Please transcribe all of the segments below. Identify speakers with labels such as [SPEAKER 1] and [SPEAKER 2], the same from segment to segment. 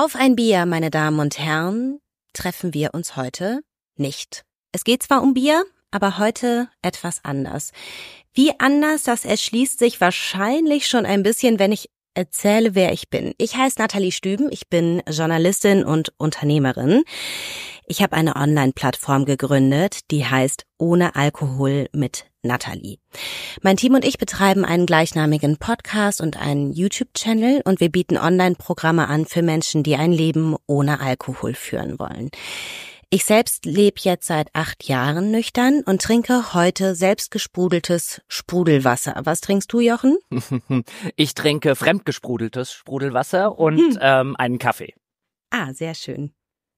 [SPEAKER 1] Auf ein Bier, meine Damen und Herren, treffen wir uns heute nicht. Es geht zwar um Bier, aber heute etwas anders. Wie anders, das erschließt sich wahrscheinlich schon ein bisschen, wenn ich erzähle, wer ich bin. Ich heiße Nathalie Stüben, ich bin Journalistin und Unternehmerin. Ich habe eine Online-Plattform gegründet, die heißt Ohne Alkohol mit Natalie. Mein Team und ich betreiben einen gleichnamigen Podcast und einen YouTube-Channel und wir bieten Online-Programme an für Menschen, die ein Leben ohne Alkohol führen wollen. Ich selbst lebe jetzt seit acht Jahren nüchtern und trinke heute selbstgesprudeltes
[SPEAKER 2] Sprudelwasser. Was trinkst du, Jochen? Ich trinke fremdgesprudeltes Sprudelwasser und hm. ähm, einen Kaffee. Ah, sehr schön.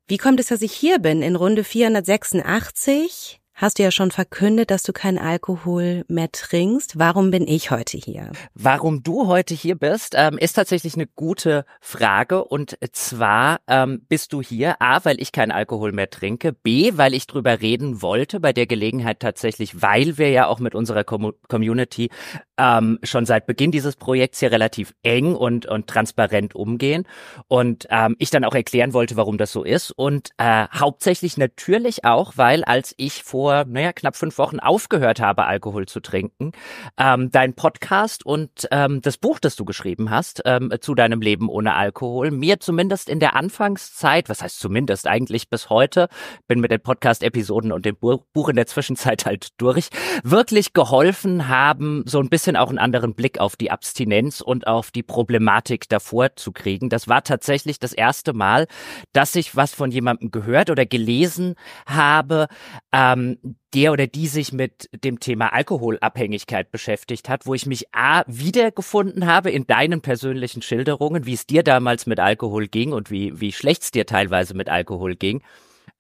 [SPEAKER 1] Wie kommt es, dass ich hier bin in Runde 486? hast du ja schon verkündet, dass du keinen Alkohol mehr trinkst. Warum bin ich heute hier?
[SPEAKER 2] Warum du heute hier bist, ähm, ist tatsächlich eine gute Frage. Und zwar ähm, bist du hier, A, weil ich keinen Alkohol mehr trinke, B, weil ich drüber reden wollte, bei der Gelegenheit tatsächlich, weil wir ja auch mit unserer Community ähm, schon seit Beginn dieses Projekts hier relativ eng und, und transparent umgehen. Und ich dann auch erklären wollte, warum das so ist. Und äh, hauptsächlich natürlich auch, weil als ich vor vor, naja, knapp fünf Wochen aufgehört habe, Alkohol zu trinken. Ähm, dein Podcast und ähm, das Buch, das du geschrieben hast, ähm, zu deinem Leben ohne Alkohol, mir zumindest in der Anfangszeit, was heißt zumindest eigentlich bis heute, bin mit den Podcast-Episoden und dem Buch in der Zwischenzeit halt durch, wirklich geholfen haben, so ein bisschen auch einen anderen Blick auf die Abstinenz und auf die Problematik davor zu kriegen. Das war tatsächlich das erste Mal, dass ich was von jemandem gehört oder gelesen habe, ähm, ähm, der oder die sich mit dem Thema Alkoholabhängigkeit beschäftigt hat, wo ich mich A wiedergefunden habe in deinen persönlichen Schilderungen, wie es dir damals mit Alkohol ging und wie, wie schlecht es dir teilweise mit Alkohol ging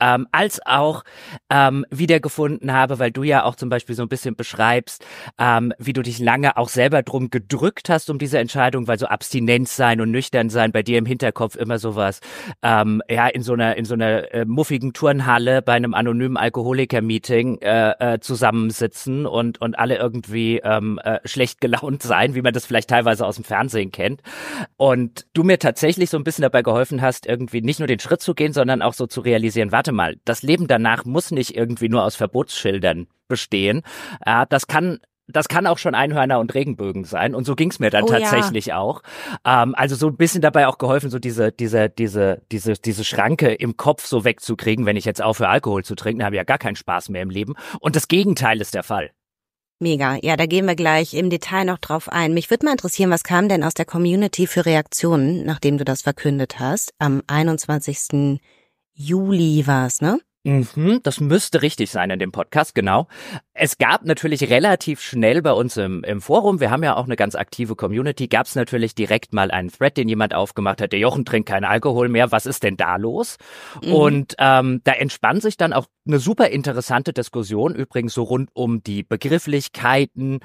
[SPEAKER 2] ähm, als auch ähm, wiedergefunden habe, weil du ja auch zum Beispiel so ein bisschen beschreibst, ähm, wie du dich lange auch selber drum gedrückt hast um diese Entscheidung, weil so Abstinenz sein und nüchtern sein bei dir im Hinterkopf immer sowas, ähm, ja, in so einer, in so einer äh, muffigen Turnhalle bei einem anonymen Alkoholiker-Meeting äh, äh, zusammensitzen und, und alle irgendwie ähm, äh, schlecht gelaunt sein, wie man das vielleicht teilweise aus dem Fernsehen kennt. Und du mir tatsächlich so ein bisschen dabei geholfen hast, irgendwie nicht nur den Schritt zu gehen, sondern auch so zu realisieren, warte warte mal, das Leben danach muss nicht irgendwie nur aus Verbotsschildern bestehen. Äh, das kann das kann auch schon Einhörner und Regenbögen sein. Und so ging es mir dann oh, tatsächlich ja. auch. Ähm, also so ein bisschen dabei auch geholfen, so diese, diese, diese, diese, diese Schranke im Kopf so wegzukriegen, wenn ich jetzt aufhöre, Alkohol zu trinken, habe ich ja gar keinen Spaß mehr im Leben. Und das Gegenteil ist der Fall.
[SPEAKER 1] Mega. Ja, da gehen wir gleich im Detail noch drauf ein. Mich würde mal interessieren, was kam denn aus der Community für Reaktionen, nachdem du das verkündet hast, am 21. Juli war es, ne?
[SPEAKER 2] Mhm, das müsste richtig sein in dem Podcast, genau. Es gab natürlich relativ schnell bei uns im, im Forum, wir haben ja auch eine ganz aktive Community, gab es natürlich direkt mal einen Thread, den jemand aufgemacht hat, der Jochen trinkt keinen Alkohol mehr, was ist denn da los? Mhm. Und ähm, da entspann sich dann auch eine super interessante Diskussion, übrigens so rund um die Begrifflichkeiten,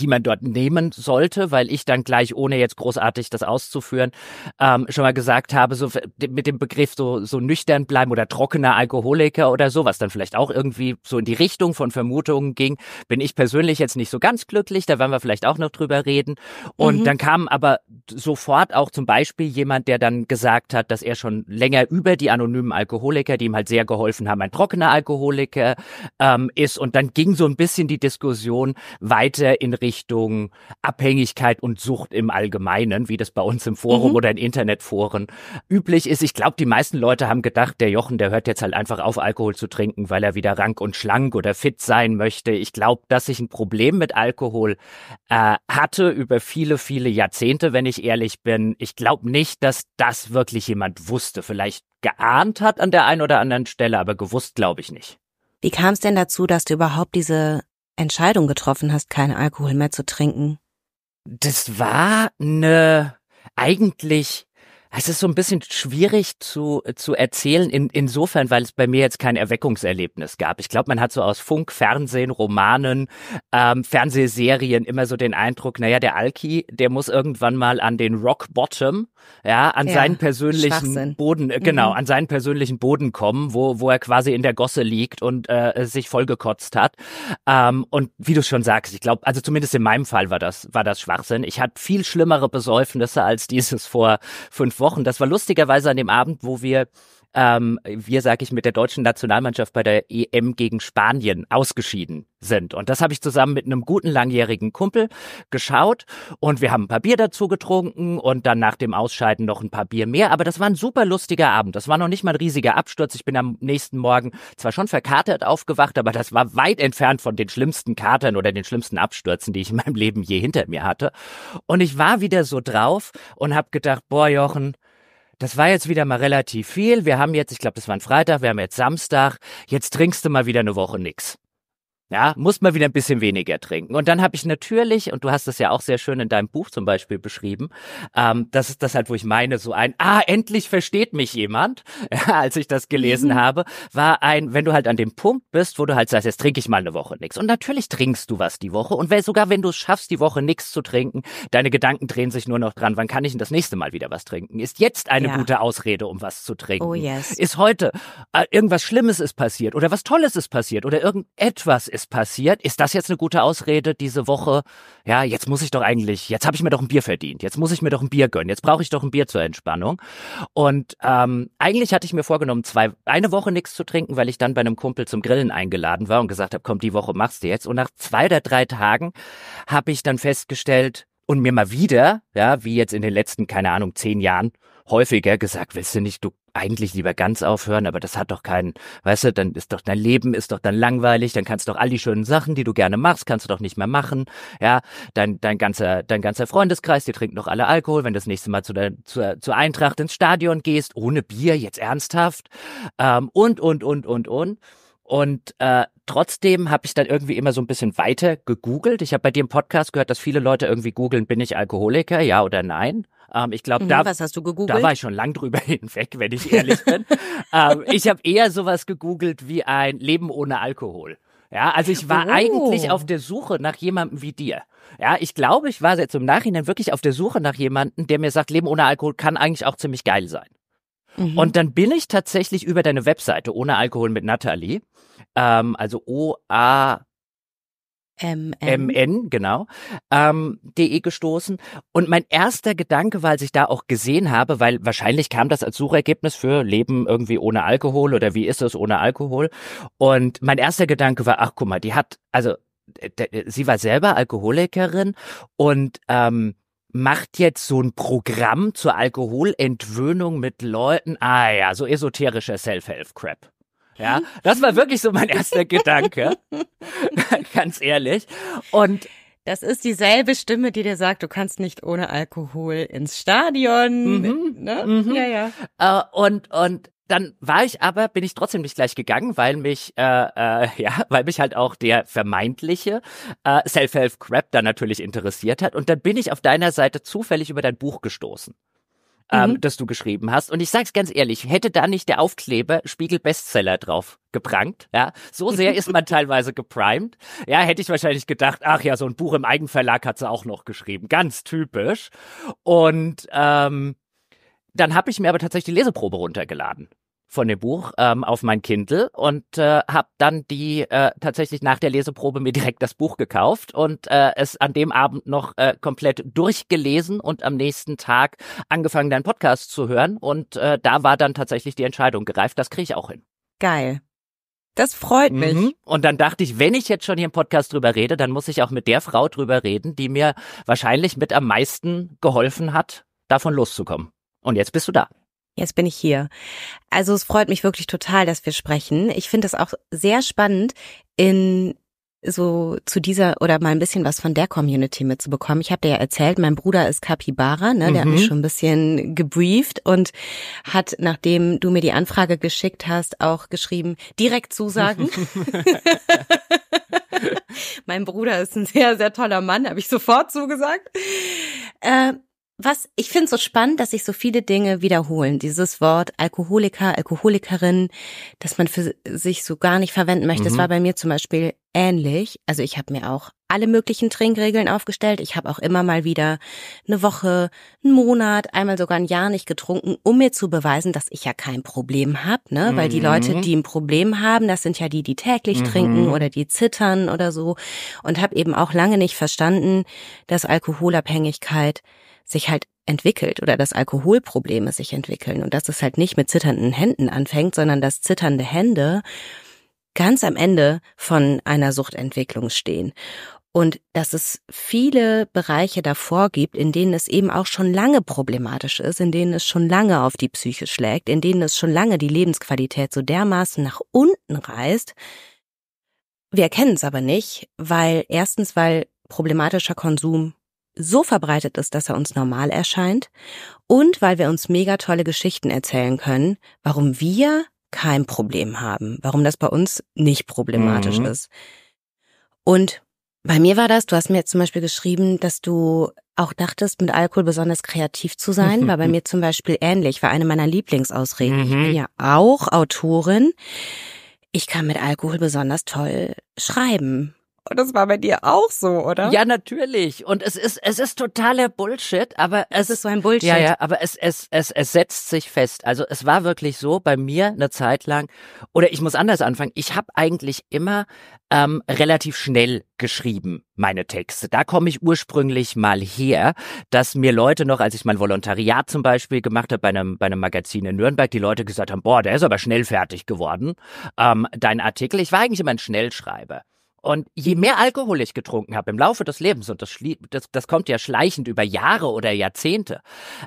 [SPEAKER 2] die man dort nehmen sollte, weil ich dann gleich, ohne jetzt großartig das auszuführen, ähm, schon mal gesagt habe, so mit dem Begriff so, so nüchtern bleiben oder trockener Alkoholiker oder so, was dann vielleicht auch irgendwie so in die Richtung von Vermutungen ging, bin ich persönlich jetzt nicht so ganz glücklich, da werden wir vielleicht auch noch drüber reden. Und mhm. dann kam aber sofort auch zum Beispiel jemand, der dann gesagt hat, dass er schon länger über die anonymen Alkoholiker, die ihm halt sehr geholfen haben, ein trockener Alkoholiker ähm, ist. Und dann ging so ein bisschen die Diskussion weiter in Richtung Richtung Abhängigkeit und Sucht im Allgemeinen, wie das bei uns im Forum mhm. oder in Internetforen üblich ist. Ich glaube, die meisten Leute haben gedacht, der Jochen, der hört jetzt halt einfach auf, Alkohol zu trinken, weil er wieder rank und schlank oder fit sein möchte. Ich glaube, dass ich ein Problem mit Alkohol äh, hatte über viele, viele Jahrzehnte, wenn ich ehrlich bin. Ich glaube nicht, dass das wirklich jemand wusste. Vielleicht geahnt hat an der einen oder anderen Stelle, aber gewusst glaube ich nicht.
[SPEAKER 1] Wie kam es denn dazu, dass du überhaupt diese Entscheidung getroffen hast, keinen Alkohol mehr zu trinken?
[SPEAKER 2] Das war ne eigentlich es ist so ein bisschen schwierig zu, äh, zu erzählen, in, insofern, weil es bei mir jetzt kein Erweckungserlebnis gab. Ich glaube, man hat so aus Funk, Fernsehen, Romanen, ähm, Fernsehserien immer so den Eindruck, naja, der Alki, der muss irgendwann mal an den Rock Bottom, ja, an ja, seinen persönlichen Boden, äh, genau, mhm. an seinen persönlichen Boden kommen, wo, wo er quasi in der Gosse liegt und äh, äh sich vollgekotzt hat. Ähm, und wie du schon sagst, ich glaube, also zumindest in meinem Fall war das, war das Schwachsinn. Ich hatte viel schlimmere Besäufnisse als dieses vor fünf Wochen. Das war lustigerweise an dem Abend, wo wir ähm, wir, sag ich, mit der deutschen Nationalmannschaft bei der EM gegen Spanien ausgeschieden sind. Und das habe ich zusammen mit einem guten langjährigen Kumpel geschaut und wir haben ein paar Bier dazu getrunken und dann nach dem Ausscheiden noch ein paar Bier mehr. Aber das war ein super lustiger Abend. Das war noch nicht mal ein riesiger Absturz. Ich bin am nächsten Morgen zwar schon verkatert aufgewacht, aber das war weit entfernt von den schlimmsten Katern oder den schlimmsten Abstürzen, die ich in meinem Leben je hinter mir hatte. Und ich war wieder so drauf und habe gedacht, boah Jochen, das war jetzt wieder mal relativ viel. Wir haben jetzt, ich glaube, das war ein Freitag, wir haben jetzt Samstag. Jetzt trinkst du mal wieder eine Woche nix. Ja, muss man wieder ein bisschen weniger trinken. Und dann habe ich natürlich, und du hast es ja auch sehr schön in deinem Buch zum Beispiel beschrieben, ähm, das ist das halt, wo ich meine, so ein, ah, endlich versteht mich jemand, als ich das gelesen mhm. habe, war ein, wenn du halt an dem Punkt bist, wo du halt sagst, jetzt trinke ich mal eine Woche nichts. Und natürlich trinkst du was die Woche. Und sogar wenn du es schaffst, die Woche nichts zu trinken, deine Gedanken drehen sich nur noch dran, wann kann ich denn das nächste Mal wieder was trinken? Ist jetzt eine ja. gute Ausrede, um was zu trinken? Oh yes. Ist heute äh, irgendwas Schlimmes ist passiert oder was Tolles ist passiert oder irgendetwas ist ist passiert. Ist das jetzt eine gute Ausrede diese Woche? Ja, jetzt muss ich doch eigentlich, jetzt habe ich mir doch ein Bier verdient, jetzt muss ich mir doch ein Bier gönnen, jetzt brauche ich doch ein Bier zur Entspannung. Und ähm, eigentlich hatte ich mir vorgenommen, zwei, eine Woche nichts zu trinken, weil ich dann bei einem Kumpel zum Grillen eingeladen war und gesagt habe, komm, die Woche machst du jetzt. Und nach zwei oder drei Tagen habe ich dann festgestellt und mir mal wieder, ja, wie jetzt in den letzten, keine Ahnung, zehn Jahren häufiger gesagt, willst du nicht, du eigentlich lieber ganz aufhören, aber das hat doch keinen, weißt du, dann ist doch dein Leben ist doch dann langweilig, dann kannst du doch all die schönen Sachen, die du gerne machst, kannst du doch nicht mehr machen. Ja, dein, dein ganzer, dein ganzer Freundeskreis, die trinken doch alle Alkohol, wenn du das nächste Mal zu der, zur, zur Eintracht ins Stadion gehst, ohne Bier, jetzt ernsthaft. Ähm, und, und, und, und, und. Und äh, trotzdem habe ich dann irgendwie immer so ein bisschen weiter gegoogelt. Ich habe bei dir im Podcast gehört, dass viele Leute irgendwie googeln, bin ich Alkoholiker, ja oder nein? Ähm, ich glaube, mhm, da, was hast du gegoogelt? da war ich schon lang drüber hinweg, wenn ich ehrlich bin. ähm, ich habe eher sowas gegoogelt wie ein Leben ohne Alkohol. Ja, also ich war oh. eigentlich auf der Suche nach jemandem wie dir. Ja, ich glaube, ich war jetzt im Nachhinein wirklich auf der Suche nach jemandem, der mir sagt, Leben ohne Alkohol kann eigentlich auch ziemlich geil sein. Mhm. Und dann bin ich tatsächlich über deine Webseite ohne Alkohol mit Natalie, ähm, also O-A MN, MN genau, ähm, de gestoßen. Und mein erster Gedanke, weil ich da auch gesehen habe, weil wahrscheinlich kam das als Suchergebnis für Leben irgendwie ohne Alkohol oder wie ist es ohne Alkohol. Und mein erster Gedanke war, ach guck mal, die hat, also sie war selber Alkoholikerin und ähm, macht jetzt so ein Programm zur Alkoholentwöhnung mit Leuten. Ah ja, so esoterischer Self-Help-Crap. Ja, das war wirklich so mein erster Gedanke. Ganz
[SPEAKER 1] ehrlich. Und das ist dieselbe Stimme, die dir sagt, du kannst nicht ohne Alkohol
[SPEAKER 2] ins Stadion. Mhm.
[SPEAKER 1] Ne? Mhm. Ja, ja.
[SPEAKER 2] Äh, und, und dann war ich aber, bin ich trotzdem nicht gleich gegangen, weil mich, äh, äh, ja, weil mich halt auch der vermeintliche äh, Self-Help-Crap da natürlich interessiert hat. Und dann bin ich auf deiner Seite zufällig über dein Buch gestoßen ähm, mhm. das du geschrieben hast. Und ich sag's ganz ehrlich, hätte da nicht der Aufkleber Spiegel Bestseller drauf geprankt, ja, so sehr ist man teilweise geprimed, ja, hätte ich wahrscheinlich gedacht, ach ja, so ein Buch im Eigenverlag hat sie auch noch geschrieben, ganz typisch. Und ähm, dann habe ich mir aber tatsächlich die Leseprobe runtergeladen von dem Buch ähm, auf mein Kindle und äh, habe dann die äh, tatsächlich nach der Leseprobe mir direkt das Buch gekauft und äh, es an dem Abend noch äh, komplett durchgelesen und am nächsten Tag angefangen, deinen Podcast zu hören und äh, da war dann tatsächlich die Entscheidung gereift, das kriege ich auch hin. Geil.
[SPEAKER 1] Das freut mhm. mich. Mhm.
[SPEAKER 2] Und dann dachte ich, wenn ich jetzt schon hier im Podcast drüber rede, dann muss ich auch mit der Frau drüber reden, die mir wahrscheinlich mit am meisten geholfen hat, davon loszukommen. Und jetzt bist du da. Jetzt bin ich hier. Also es freut mich wirklich
[SPEAKER 1] total, dass wir sprechen. Ich finde es auch sehr spannend, in so zu dieser oder mal ein bisschen was von der Community mitzubekommen. Ich habe dir ja erzählt, mein Bruder ist Capybara, ne? Der mhm. hat mich mhm. schon ein bisschen gebrieft und hat, nachdem du mir die Anfrage geschickt hast, auch geschrieben, direkt zusagen. mein Bruder ist ein sehr, sehr toller Mann, habe ich sofort zugesagt. Äh, was ich finde so spannend, dass sich so viele Dinge wiederholen. Dieses Wort Alkoholiker, Alkoholikerin, dass man für sich so gar nicht verwenden möchte. Mhm. Das war bei mir zum Beispiel ähnlich. Also ich habe mir auch alle möglichen Trinkregeln aufgestellt. Ich habe auch immer mal wieder eine Woche, einen Monat, einmal sogar ein Jahr nicht getrunken, um mir zu beweisen, dass ich ja kein Problem habe. Ne? Mhm. Weil die Leute, mhm. die ein Problem haben, das sind ja die, die täglich mhm. trinken oder die zittern oder so. Und habe eben auch lange nicht verstanden, dass Alkoholabhängigkeit sich halt entwickelt oder dass Alkoholprobleme sich entwickeln und dass es halt nicht mit zitternden Händen anfängt, sondern dass zitternde Hände ganz am Ende von einer Suchtentwicklung stehen. Und dass es viele Bereiche davor gibt, in denen es eben auch schon lange problematisch ist, in denen es schon lange auf die Psyche schlägt, in denen es schon lange die Lebensqualität so dermaßen nach unten reißt. Wir erkennen es aber nicht, weil erstens, weil problematischer Konsum so verbreitet ist, dass er uns normal erscheint und weil wir uns mega tolle Geschichten erzählen können, warum wir kein Problem haben, warum das bei uns nicht problematisch mhm. ist. Und bei mir war das, du hast mir jetzt zum Beispiel geschrieben, dass du auch dachtest, mit Alkohol besonders kreativ zu sein, war bei mir zum Beispiel ähnlich, war eine meiner Lieblingsausreden. Mhm. Ich bin mhm. ja auch Autorin. Ich kann mit Alkohol besonders toll schreiben.
[SPEAKER 2] Und das war bei dir auch so, oder? Ja, natürlich. Und es ist, es ist totaler Bullshit, aber es, es ist so ein Bullshit. Ja, ja, aber es, es, es, es setzt sich fest. Also es war wirklich so bei mir eine Zeit lang, oder ich muss anders anfangen, ich habe eigentlich immer ähm, relativ schnell geschrieben, meine Texte. Da komme ich ursprünglich mal her, dass mir Leute noch, als ich mein Volontariat zum Beispiel gemacht habe bei einem, bei einem Magazin in Nürnberg, die Leute gesagt haben, boah, der ist aber schnell fertig geworden, ähm, dein Artikel. Ich war eigentlich immer ein Schnellschreiber. Und je mehr Alkohol ich getrunken habe im Laufe des Lebens, und das, das, das kommt ja schleichend über Jahre oder Jahrzehnte,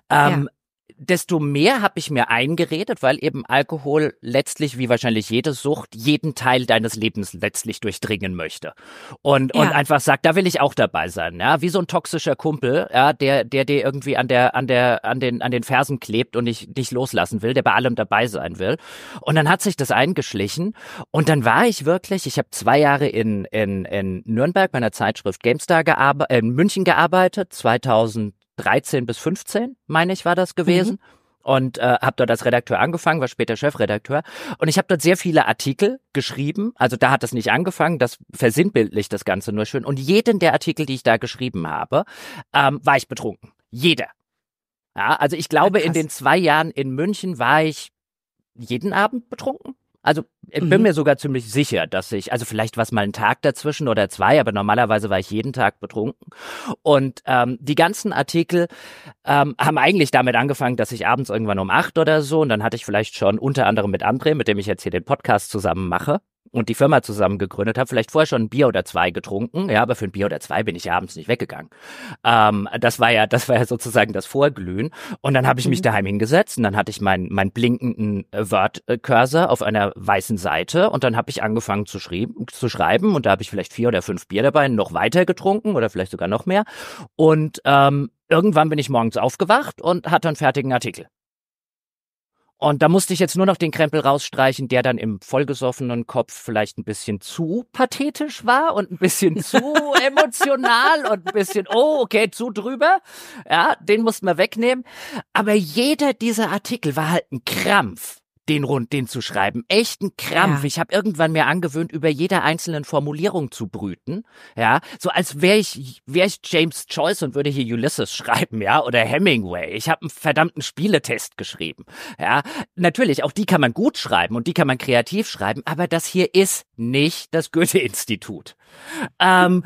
[SPEAKER 2] ähm, ja desto mehr habe ich mir eingeredet, weil eben Alkohol letztlich, wie wahrscheinlich jede Sucht, jeden Teil deines Lebens letztlich durchdringen möchte. Und, ja. und einfach sagt, da will ich auch dabei sein, ja, wie so ein toxischer Kumpel, ja, der, der dir irgendwie an der, an der, an den, an den Fersen klebt und dich, dich loslassen will, der bei allem dabei sein will. Und dann hat sich das eingeschlichen und dann war ich wirklich, ich habe zwei Jahre in, in, in Nürnberg bei einer Zeitschrift GameStar gearbeitet, äh, in München gearbeitet, 2000 13 bis 15, meine ich, war das gewesen. Mhm und äh, habe dort als Redakteur angefangen, war später Chefredakteur und ich habe dort sehr viele Artikel geschrieben, also da hat es nicht angefangen, das versinnbildlicht das Ganze nur schön und jeden der Artikel, die ich da geschrieben habe, ähm, war ich betrunken, jeder. Ja, also ich glaube, ja, ah, in den zwei Jahren in München war ich jeden Abend betrunken, also ich bin mhm. mir sogar ziemlich sicher, dass ich, also vielleicht war es mal ein Tag dazwischen oder zwei, aber normalerweise war ich jeden Tag betrunken. Und ähm, die ganzen Artikel ähm, haben eigentlich damit angefangen, dass ich abends irgendwann um acht oder so, und dann hatte ich vielleicht schon unter anderem mit André, mit dem ich jetzt hier den Podcast zusammen mache, und die Firma zusammen gegründet habe, vielleicht vorher schon ein Bier oder zwei getrunken, ja, aber für ein Bier oder zwei bin ich ja abends nicht weggegangen. Ähm, das war ja, das war ja sozusagen das Vorglühen. Und dann habe ich mich mhm. daheim hingesetzt und dann hatte ich meinen mein blinkenden äh, Word-Cursor auf einer weißen nächsten Seite und dann habe ich angefangen zu, zu schreiben und da habe ich vielleicht vier oder fünf Bier dabei noch weiter getrunken oder vielleicht sogar noch mehr. Und ähm, irgendwann bin ich morgens aufgewacht und hatte einen fertigen Artikel. Und da musste ich jetzt nur noch den Krempel rausstreichen, der dann im vollgesoffenen Kopf vielleicht ein bisschen zu pathetisch war und ein bisschen zu emotional und ein bisschen, oh, okay, zu drüber. Ja, den mussten wir wegnehmen. Aber jeder dieser Artikel war halt ein Krampf den rund, den zu schreiben. Echten Krampf. Ja. Ich habe irgendwann mir angewöhnt, über jeder einzelnen Formulierung zu brüten. Ja, so als wäre ich, wär ich James Joyce und würde hier Ulysses schreiben, ja, oder Hemingway. Ich habe einen verdammten Spieletest geschrieben. Ja, natürlich, auch die kann man gut schreiben und die kann man kreativ schreiben, aber das hier ist nicht das Goethe-Institut. Ähm,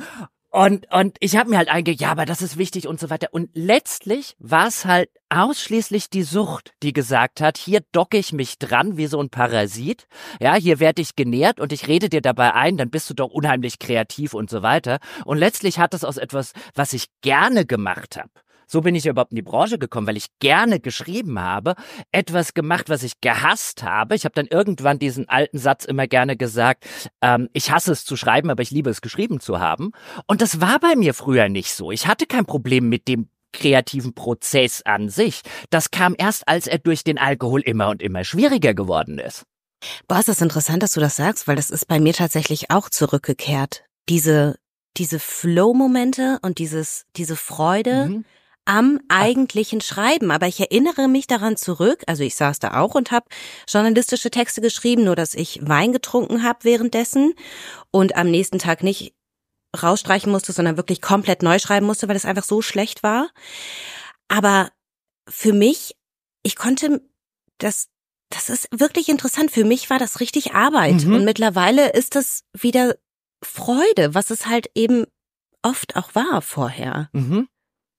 [SPEAKER 2] und, und ich habe mir halt einge, ja, aber das ist wichtig und so weiter. Und letztlich war es halt ausschließlich die Sucht, die gesagt hat, hier docke ich mich dran wie so ein Parasit. Ja, hier werde ich genährt und ich rede dir dabei ein, dann bist du doch unheimlich kreativ und so weiter. Und letztlich hat es aus etwas, was ich gerne gemacht habe, so bin ich überhaupt in die Branche gekommen, weil ich gerne geschrieben habe, etwas gemacht, was ich gehasst habe. Ich habe dann irgendwann diesen alten Satz immer gerne gesagt, ähm, ich hasse es zu schreiben, aber ich liebe es geschrieben zu haben. Und das war bei mir früher nicht so. Ich hatte kein Problem mit dem kreativen Prozess an sich. Das kam erst, als er durch den Alkohol immer und immer schwieriger geworden ist.
[SPEAKER 1] Boah, ist das interessant, dass du das sagst, weil das ist bei mir tatsächlich auch zurückgekehrt. Diese, diese Flow-Momente und dieses, diese Freude, mhm am eigentlichen Schreiben. Aber ich erinnere mich daran zurück, also ich saß da auch und habe journalistische Texte geschrieben, nur dass ich Wein getrunken habe währenddessen und am nächsten Tag nicht rausstreichen musste, sondern wirklich komplett neu schreiben musste, weil es einfach so schlecht war. Aber für mich, ich konnte das, das ist wirklich interessant. Für mich war das richtig Arbeit. Mhm. Und mittlerweile ist das wieder Freude, was es halt eben oft auch war vorher. Mhm.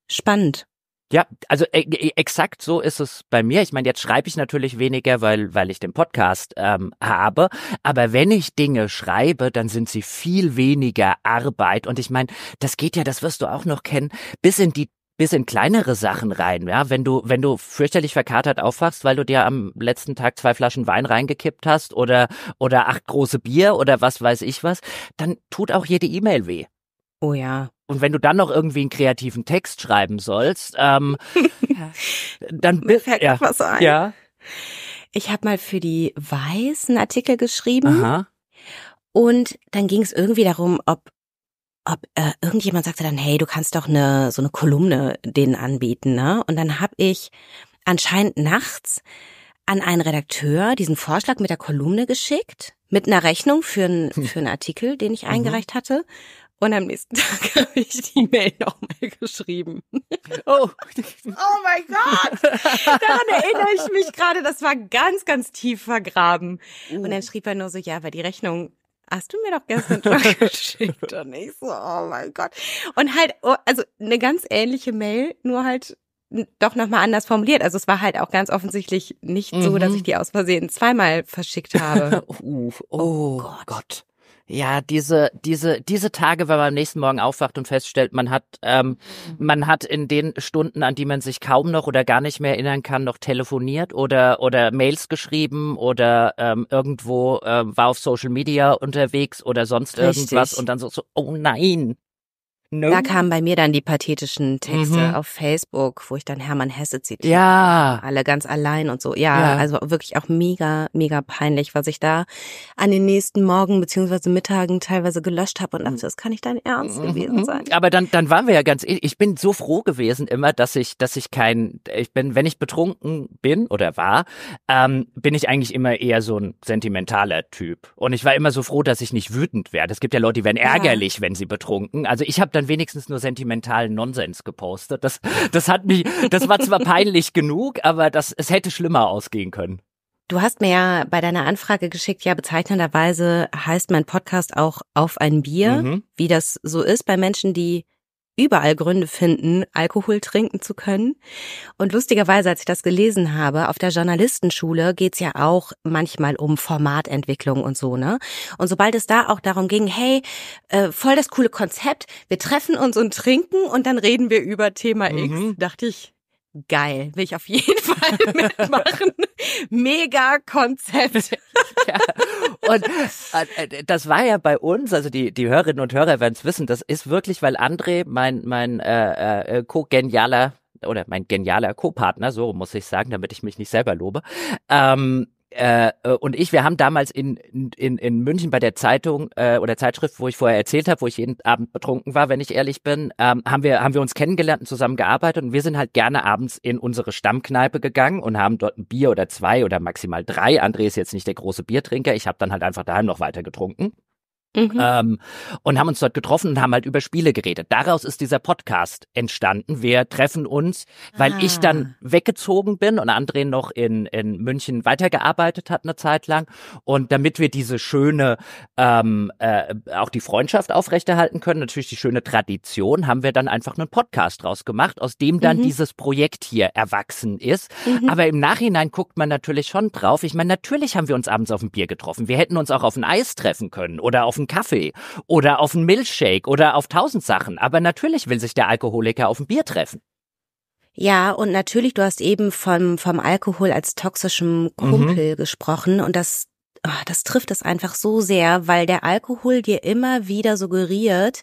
[SPEAKER 2] Spannend. Ja, also äh, äh, exakt so ist es bei mir. Ich meine, jetzt schreibe ich natürlich weniger, weil, weil ich den Podcast ähm, habe. Aber wenn ich Dinge schreibe, dann sind sie viel weniger Arbeit. Und ich meine, das geht ja, das wirst du auch noch kennen, bis in die bis in kleinere Sachen rein, ja, wenn du wenn du fürchterlich verkatert aufwachst, weil du dir am letzten Tag zwei Flaschen Wein reingekippt hast oder oder acht große Bier oder was weiß ich was, dann tut auch jede E-Mail weh. Oh ja, und wenn du dann noch irgendwie einen kreativen Text schreiben sollst, ähm, ja. dann Mir fällt ja. was ein. Ja. Ich habe mal für die Weiß
[SPEAKER 1] einen Artikel geschrieben Aha. und dann ging es irgendwie darum, ob ob äh, irgendjemand sagte dann, hey, du kannst doch eine so eine Kolumne denen anbieten, ne? Und dann habe ich anscheinend nachts an einen Redakteur diesen Vorschlag mit der Kolumne geschickt, mit einer Rechnung für einen, hm. für einen Artikel, den ich mhm. eingereicht hatte. Und am nächsten Tag habe ich die Mail nochmal geschrieben. Oh. oh mein Gott!
[SPEAKER 2] Daran erinnere ich
[SPEAKER 1] mich gerade, das war ganz, ganz tief vergraben. Uh. Und dann schrieb er nur so, ja, aber die Rechnung hast du mir doch gestern schon geschickt. Und ich so, oh mein Gott. Und halt, oh, also eine ganz ähnliche Mail, nur halt doch nochmal anders formuliert. Also es war halt auch ganz offensichtlich nicht mhm. so, dass mhm. ich die aus Versehen zweimal verschickt habe.
[SPEAKER 2] uh, oh, oh Gott. Gott ja, diese, diese, diese Tage, wenn man am nächsten Morgen aufwacht und feststellt, man hat, ähm, man hat in den Stunden, an die man sich kaum noch oder gar nicht mehr erinnern kann, noch telefoniert oder, oder Mails geschrieben oder ähm, irgendwo äh, war auf Social Media unterwegs oder sonst Richtig. irgendwas und dann so, so, oh nein,
[SPEAKER 1] No. Da kamen bei mir dann die pathetischen Texte mhm. auf Facebook, wo ich dann Hermann Hesse zitiere. Ja. Alle ganz allein und so. Ja, ja, also wirklich auch mega, mega peinlich, was ich da an den nächsten Morgen beziehungsweise Mittagen teilweise gelöscht habe und dachte, das kann nicht dein Ernst mhm. gewesen sein.
[SPEAKER 2] Aber dann, dann waren wir ja ganz, ich bin so froh gewesen immer, dass ich, dass ich kein, ich bin, wenn ich betrunken bin oder war, ähm, bin ich eigentlich immer eher so ein sentimentaler Typ. Und ich war immer so froh, dass ich nicht wütend werde. Es gibt ja Leute, die werden ärgerlich, ja. wenn sie betrunken. Also ich habe dann wenigstens nur sentimentalen Nonsens gepostet. Das, das hat mich, das war zwar peinlich genug, aber das, es hätte schlimmer ausgehen können.
[SPEAKER 1] Du hast mir ja bei deiner Anfrage geschickt, ja, bezeichnenderweise heißt mein Podcast auch auf ein Bier, mhm. wie das so ist bei Menschen, die überall Gründe finden, Alkohol trinken zu können. Und lustigerweise, als ich das gelesen habe, auf der Journalistenschule geht's ja auch manchmal um Formatentwicklung und so, ne? Und sobald es da auch darum ging, hey, äh, voll das coole Konzept, wir treffen uns und trinken und dann reden wir über Thema mhm. X, dachte ich, geil, will ich auf jeden Fall mitmachen. Mega Konzept. Ja.
[SPEAKER 2] Und äh, das war ja bei uns, also die, die Hörerinnen und Hörer werden es wissen, das ist wirklich, weil André, mein, mein äh, äh, co-genialer oder mein genialer Co-Partner, so muss ich sagen, damit ich mich nicht selber lobe, ähm, äh, äh, und ich, wir haben damals in, in, in München bei der Zeitung äh, oder Zeitschrift, wo ich vorher erzählt habe, wo ich jeden Abend betrunken war, wenn ich ehrlich bin, ähm, haben, wir, haben wir uns kennengelernt und zusammen gearbeitet und wir sind halt gerne abends in unsere Stammkneipe gegangen und haben dort ein Bier oder zwei oder maximal drei. André ist jetzt nicht der große Biertrinker, ich habe dann halt einfach daheim noch weiter getrunken. Mhm. Ähm, und haben uns dort getroffen und haben halt über Spiele geredet. Daraus ist dieser Podcast entstanden. Wir treffen uns, weil ah. ich dann weggezogen bin und André noch in, in München weitergearbeitet hat eine Zeit lang. Und damit wir diese schöne, ähm, äh, auch die Freundschaft aufrechterhalten können, natürlich die schöne Tradition, haben wir dann einfach einen Podcast draus gemacht, aus dem dann mhm. dieses Projekt hier erwachsen ist. Mhm. Aber im Nachhinein guckt man natürlich schon drauf. Ich meine, natürlich haben wir uns abends auf ein Bier getroffen. Wir hätten uns auch auf ein Eis treffen können oder auf ein einen Kaffee oder auf einen Milchshake oder auf tausend Sachen. Aber natürlich will sich der Alkoholiker auf ein Bier treffen.
[SPEAKER 1] Ja, und natürlich, du hast eben vom, vom Alkohol als toxischem mhm. Kumpel mhm. gesprochen und das, oh, das trifft es einfach so sehr, weil der Alkohol dir immer wieder suggeriert,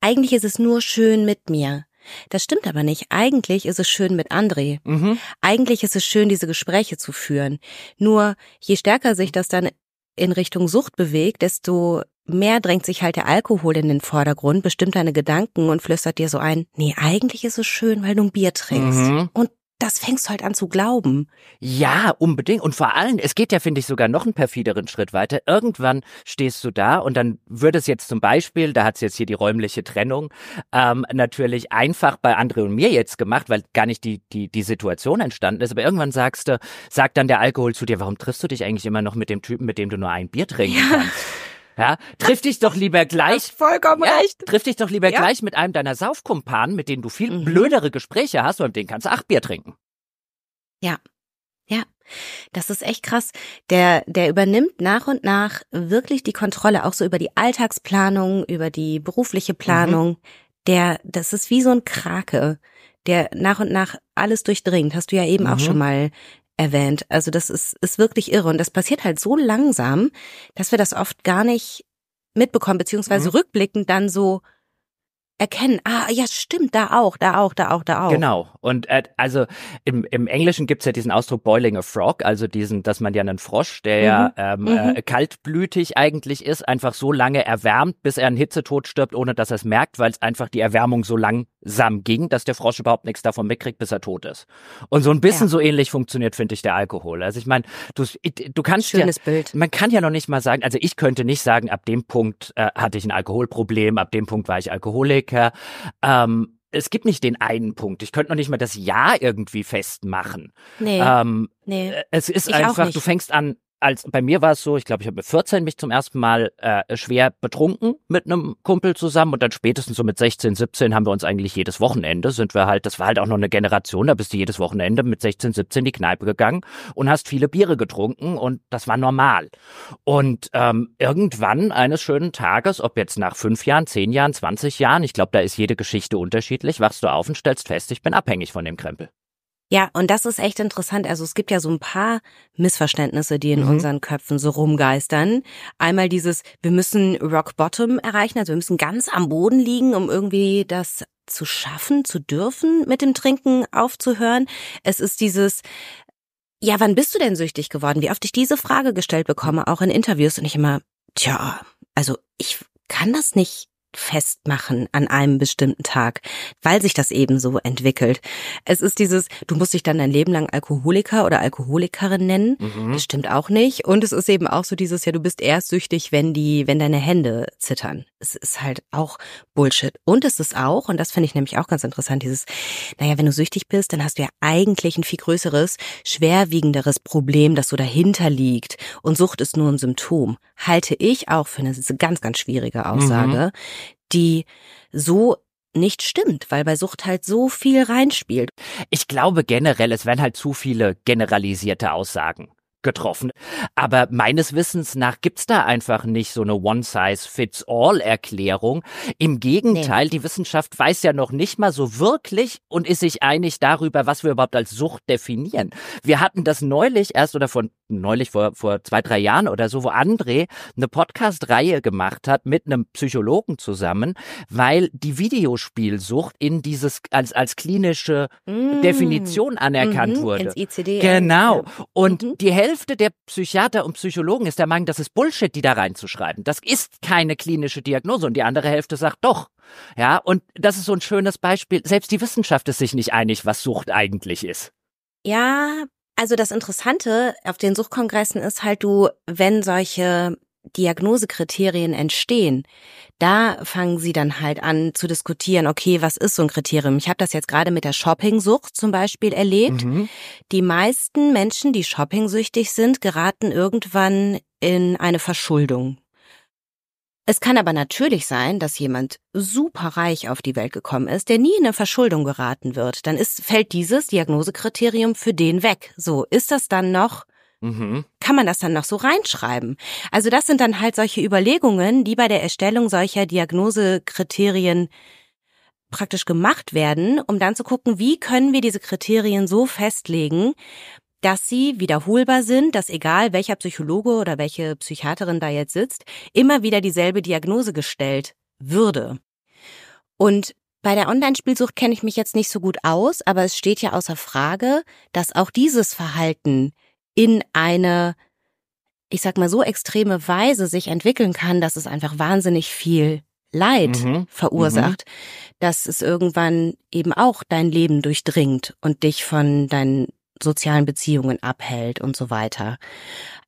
[SPEAKER 1] eigentlich ist es nur schön mit mir. Das stimmt aber nicht. Eigentlich ist es schön mit André. Mhm. Eigentlich ist es schön, diese Gespräche zu führen. Nur je stärker sich das dann in Richtung Sucht bewegt, desto mehr drängt sich halt der Alkohol in den Vordergrund, bestimmt deine Gedanken und flüstert dir so ein, nee, eigentlich ist es schön, weil du ein Bier trinkst. Mhm. Und
[SPEAKER 2] das fängst du halt an zu glauben. Ja, unbedingt. Und vor allem, es geht ja, finde ich, sogar noch einen perfideren Schritt weiter. Irgendwann stehst du da und dann würde es jetzt zum Beispiel, da hat es jetzt hier die räumliche Trennung, ähm, natürlich einfach bei André und mir jetzt gemacht, weil gar nicht die, die, die Situation entstanden ist. Aber irgendwann sagst du, sagt dann der Alkohol zu dir, warum triffst du dich eigentlich immer noch mit dem Typen, mit dem du nur ein Bier trinken ja. kannst? Ja, triff dich doch lieber gleich. Hast vollkommen ja, recht. Triff dich doch lieber ja. gleich mit einem deiner Saufkumpanen, mit denen du viel mhm. blödere Gespräche hast und den kannst du acht Bier trinken.
[SPEAKER 1] Ja. Ja. Das ist echt krass. Der, der übernimmt nach und nach wirklich die Kontrolle, auch so über die Alltagsplanung, über die berufliche mhm. Planung. Mhm. Der, das ist wie so ein Krake, der nach und nach alles durchdringt. Hast du ja eben mhm. auch schon mal erwähnt. Also das ist, ist wirklich irre. Und das passiert halt so langsam, dass wir das oft gar nicht mitbekommen, beziehungsweise mhm. rückblickend dann so erkennen, ah ja, stimmt, da auch, da auch, da auch, da auch. Genau.
[SPEAKER 2] Und äh, also im, im Englischen gibt's ja diesen Ausdruck Boiling a Frog, also diesen, dass man ja einen Frosch, der ja mhm. ähm, mhm. äh, kaltblütig eigentlich ist, einfach so lange erwärmt, bis er einen Hitzetod stirbt, ohne dass er es merkt, weil es einfach die Erwärmung so lang sam ging, dass der Frosch überhaupt nichts davon mitkriegt, bis er tot ist. Und so ein bisschen ja. so ähnlich funktioniert, finde ich, der Alkohol. Also ich meine, du, du kannst Schönes ja, Bild. man kann ja noch nicht mal sagen, also ich könnte nicht sagen, ab dem Punkt äh, hatte ich ein Alkoholproblem, ab dem Punkt war ich Alkoholiker. Ähm, es gibt nicht den einen Punkt. Ich könnte noch nicht mal das Ja irgendwie festmachen. Nee. Ähm,
[SPEAKER 1] nee. Äh, es ist ich einfach, du fängst
[SPEAKER 2] an, als bei mir war es so, ich glaube, ich habe mit 14 mich zum ersten Mal äh, schwer betrunken mit einem Kumpel zusammen und dann spätestens so mit 16, 17 haben wir uns eigentlich jedes Wochenende sind wir halt, das war halt auch noch eine Generation, da bist du jedes Wochenende mit 16, 17 in die Kneipe gegangen und hast viele Biere getrunken und das war normal. Und ähm, irgendwann eines schönen Tages, ob jetzt nach fünf Jahren, zehn Jahren, 20 Jahren, ich glaube, da ist jede Geschichte unterschiedlich, wachst du auf und stellst fest, ich bin abhängig von dem Krempel.
[SPEAKER 1] Ja, und das ist echt interessant. Also es gibt ja so ein paar Missverständnisse, die in mhm. unseren Köpfen so rumgeistern. Einmal dieses, wir müssen Rock Bottom erreichen, also wir müssen ganz am Boden liegen, um irgendwie das zu schaffen, zu dürfen, mit dem Trinken aufzuhören. Es ist dieses, ja, wann bist du denn süchtig geworden? Wie oft ich diese Frage gestellt bekomme, auch in Interviews und ich immer, tja, also ich kann das nicht festmachen an einem bestimmten Tag, weil sich das eben so entwickelt. Es ist dieses, du musst dich dann dein Leben lang Alkoholiker oder Alkoholikerin nennen. Mhm. Das stimmt auch nicht. Und es ist eben auch so dieses, ja, du bist erst süchtig, wenn die, wenn deine Hände zittern. Es ist halt auch Bullshit. Und es ist auch, und das finde ich nämlich auch ganz interessant, dieses, naja, wenn du süchtig bist, dann hast du ja eigentlich ein viel größeres, schwerwiegenderes Problem, das so dahinter liegt. Und Sucht ist nur ein Symptom. Halte ich auch für eine ganz, ganz schwierige mhm. Aussage. Mhm die
[SPEAKER 2] so nicht stimmt, weil bei Sucht halt so viel reinspielt. Ich glaube generell, es werden halt zu viele generalisierte Aussagen getroffen. Aber meines Wissens nach gibt's da einfach nicht so eine One-Size-Fits-All-Erklärung. Im Gegenteil, nee. die Wissenschaft weiß ja noch nicht mal so wirklich und ist sich einig darüber, was wir überhaupt als Sucht definieren. Wir hatten das neulich erst oder von neulich vor, vor zwei, drei Jahren oder so, wo André eine Podcast-Reihe gemacht hat mit einem Psychologen zusammen, weil die Videospielsucht in dieses als, als klinische mm. Definition anerkannt mhm, wurde. Ins
[SPEAKER 1] ICD. Genau.
[SPEAKER 2] Ja. Und mhm. die Hälfte Hälfte der Psychiater und Psychologen ist der Meinung, das ist Bullshit, die da reinzuschreiben. Das ist keine klinische Diagnose. Und die andere Hälfte sagt doch. Ja, und das ist so ein schönes Beispiel. Selbst die Wissenschaft ist sich nicht einig, was Sucht eigentlich ist.
[SPEAKER 1] Ja, also das Interessante auf den Suchtkongressen ist halt du, wenn solche Diagnosekriterien entstehen, da fangen sie dann halt an zu diskutieren, okay, was ist so ein Kriterium? Ich habe das jetzt gerade mit der Shoppingsucht zum Beispiel erlebt. Mhm. Die meisten Menschen, die shoppingsüchtig sind, geraten irgendwann in eine Verschuldung. Es kann aber natürlich sein, dass jemand superreich auf die Welt gekommen ist, der nie in eine Verschuldung geraten wird. Dann ist, fällt dieses Diagnosekriterium für den weg. So, ist das dann noch Mhm. Kann man das dann noch so reinschreiben? Also das sind dann halt solche Überlegungen, die bei der Erstellung solcher Diagnosekriterien praktisch gemacht werden, um dann zu gucken, wie können wir diese Kriterien so festlegen, dass sie wiederholbar sind, dass egal welcher Psychologe oder welche Psychiaterin da jetzt sitzt, immer wieder dieselbe Diagnose gestellt würde. Und bei der Online-Spielsucht kenne ich mich jetzt nicht so gut aus, aber es steht ja außer Frage, dass auch dieses Verhalten in eine, ich sag mal, so extreme Weise sich entwickeln kann, dass es einfach wahnsinnig viel Leid mhm. mhm. verursacht, mhm. dass es irgendwann eben auch dein Leben durchdringt und dich von deinen sozialen Beziehungen abhält und so weiter.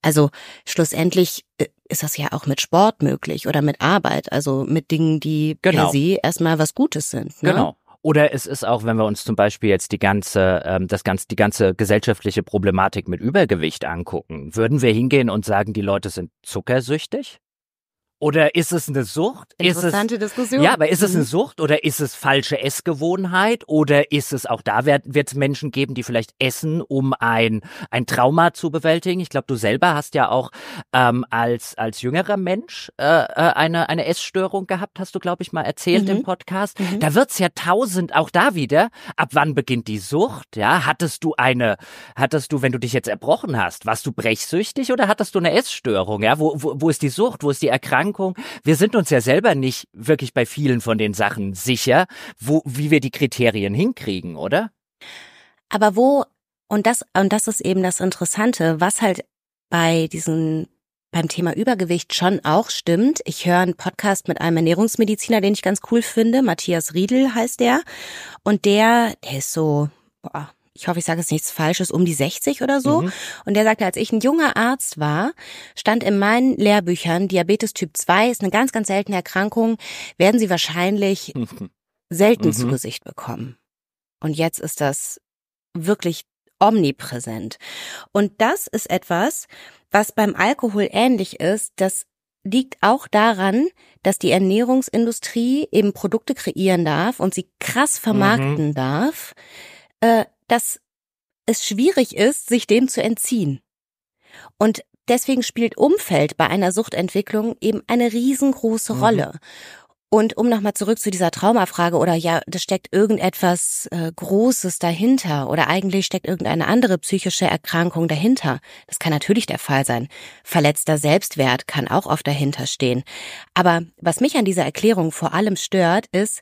[SPEAKER 1] Also schlussendlich äh, ist das ja auch mit Sport möglich oder mit Arbeit, also mit Dingen, die genau. per se erstmal was Gutes sind. Ne? Genau.
[SPEAKER 2] Oder es ist auch, wenn wir uns zum Beispiel jetzt die ganze, ähm, das ganze, die ganze gesellschaftliche Problematik mit Übergewicht angucken, würden wir hingehen und sagen, die Leute sind zuckersüchtig? Oder ist es eine Sucht? Interessante es, Diskussion. Ja, aber ist es eine mhm. Sucht oder ist es falsche Essgewohnheit? Oder ist es auch da, wird es Menschen geben, die vielleicht essen, um ein, ein Trauma zu bewältigen? Ich glaube, du selber hast ja auch ähm, als, als jüngerer Mensch äh, äh eine, eine Essstörung gehabt, hast du, glaube ich, mal erzählt mhm. im Podcast. Mhm. Da wird's ja tausend, auch da wieder, ab wann beginnt die Sucht? Ja, hattest du eine, hattest du, wenn du dich jetzt erbrochen hast, warst du brechsüchtig oder hattest du eine Essstörung? Ja, wo, wo, wo ist die Sucht? Wo ist die Erkrankung? Erkrankung. Wir sind uns ja selber nicht wirklich bei vielen von den Sachen sicher, wo, wie wir die Kriterien hinkriegen, oder?
[SPEAKER 1] Aber wo, und das, und das ist eben das Interessante, was halt bei diesen beim Thema Übergewicht schon auch stimmt. Ich höre einen Podcast mit einem Ernährungsmediziner, den ich ganz cool finde. Matthias Riedel heißt der. Und der, der ist so, boah, ich hoffe, ich sage jetzt nichts Falsches, um die 60 oder so. Mhm. Und der sagte, als ich ein junger Arzt war, stand in meinen Lehrbüchern, Diabetes Typ 2 ist eine ganz, ganz seltene Erkrankung, werden Sie wahrscheinlich selten mhm. zu Gesicht bekommen. Und jetzt ist das wirklich omnipräsent. Und das ist etwas, was beim Alkohol ähnlich ist, das liegt auch daran, dass die Ernährungsindustrie eben Produkte kreieren darf und sie krass vermarkten mhm. darf, äh, dass es schwierig ist, sich dem zu entziehen. Und deswegen spielt Umfeld bei einer Suchtentwicklung eben eine riesengroße mhm. Rolle. Und um nochmal zurück zu dieser Traumafrage oder ja, da steckt irgendetwas äh, Großes dahinter oder eigentlich steckt irgendeine andere psychische Erkrankung dahinter. Das kann natürlich der Fall sein. Verletzter Selbstwert kann auch oft dahinter stehen. Aber was mich an dieser Erklärung vor allem stört, ist,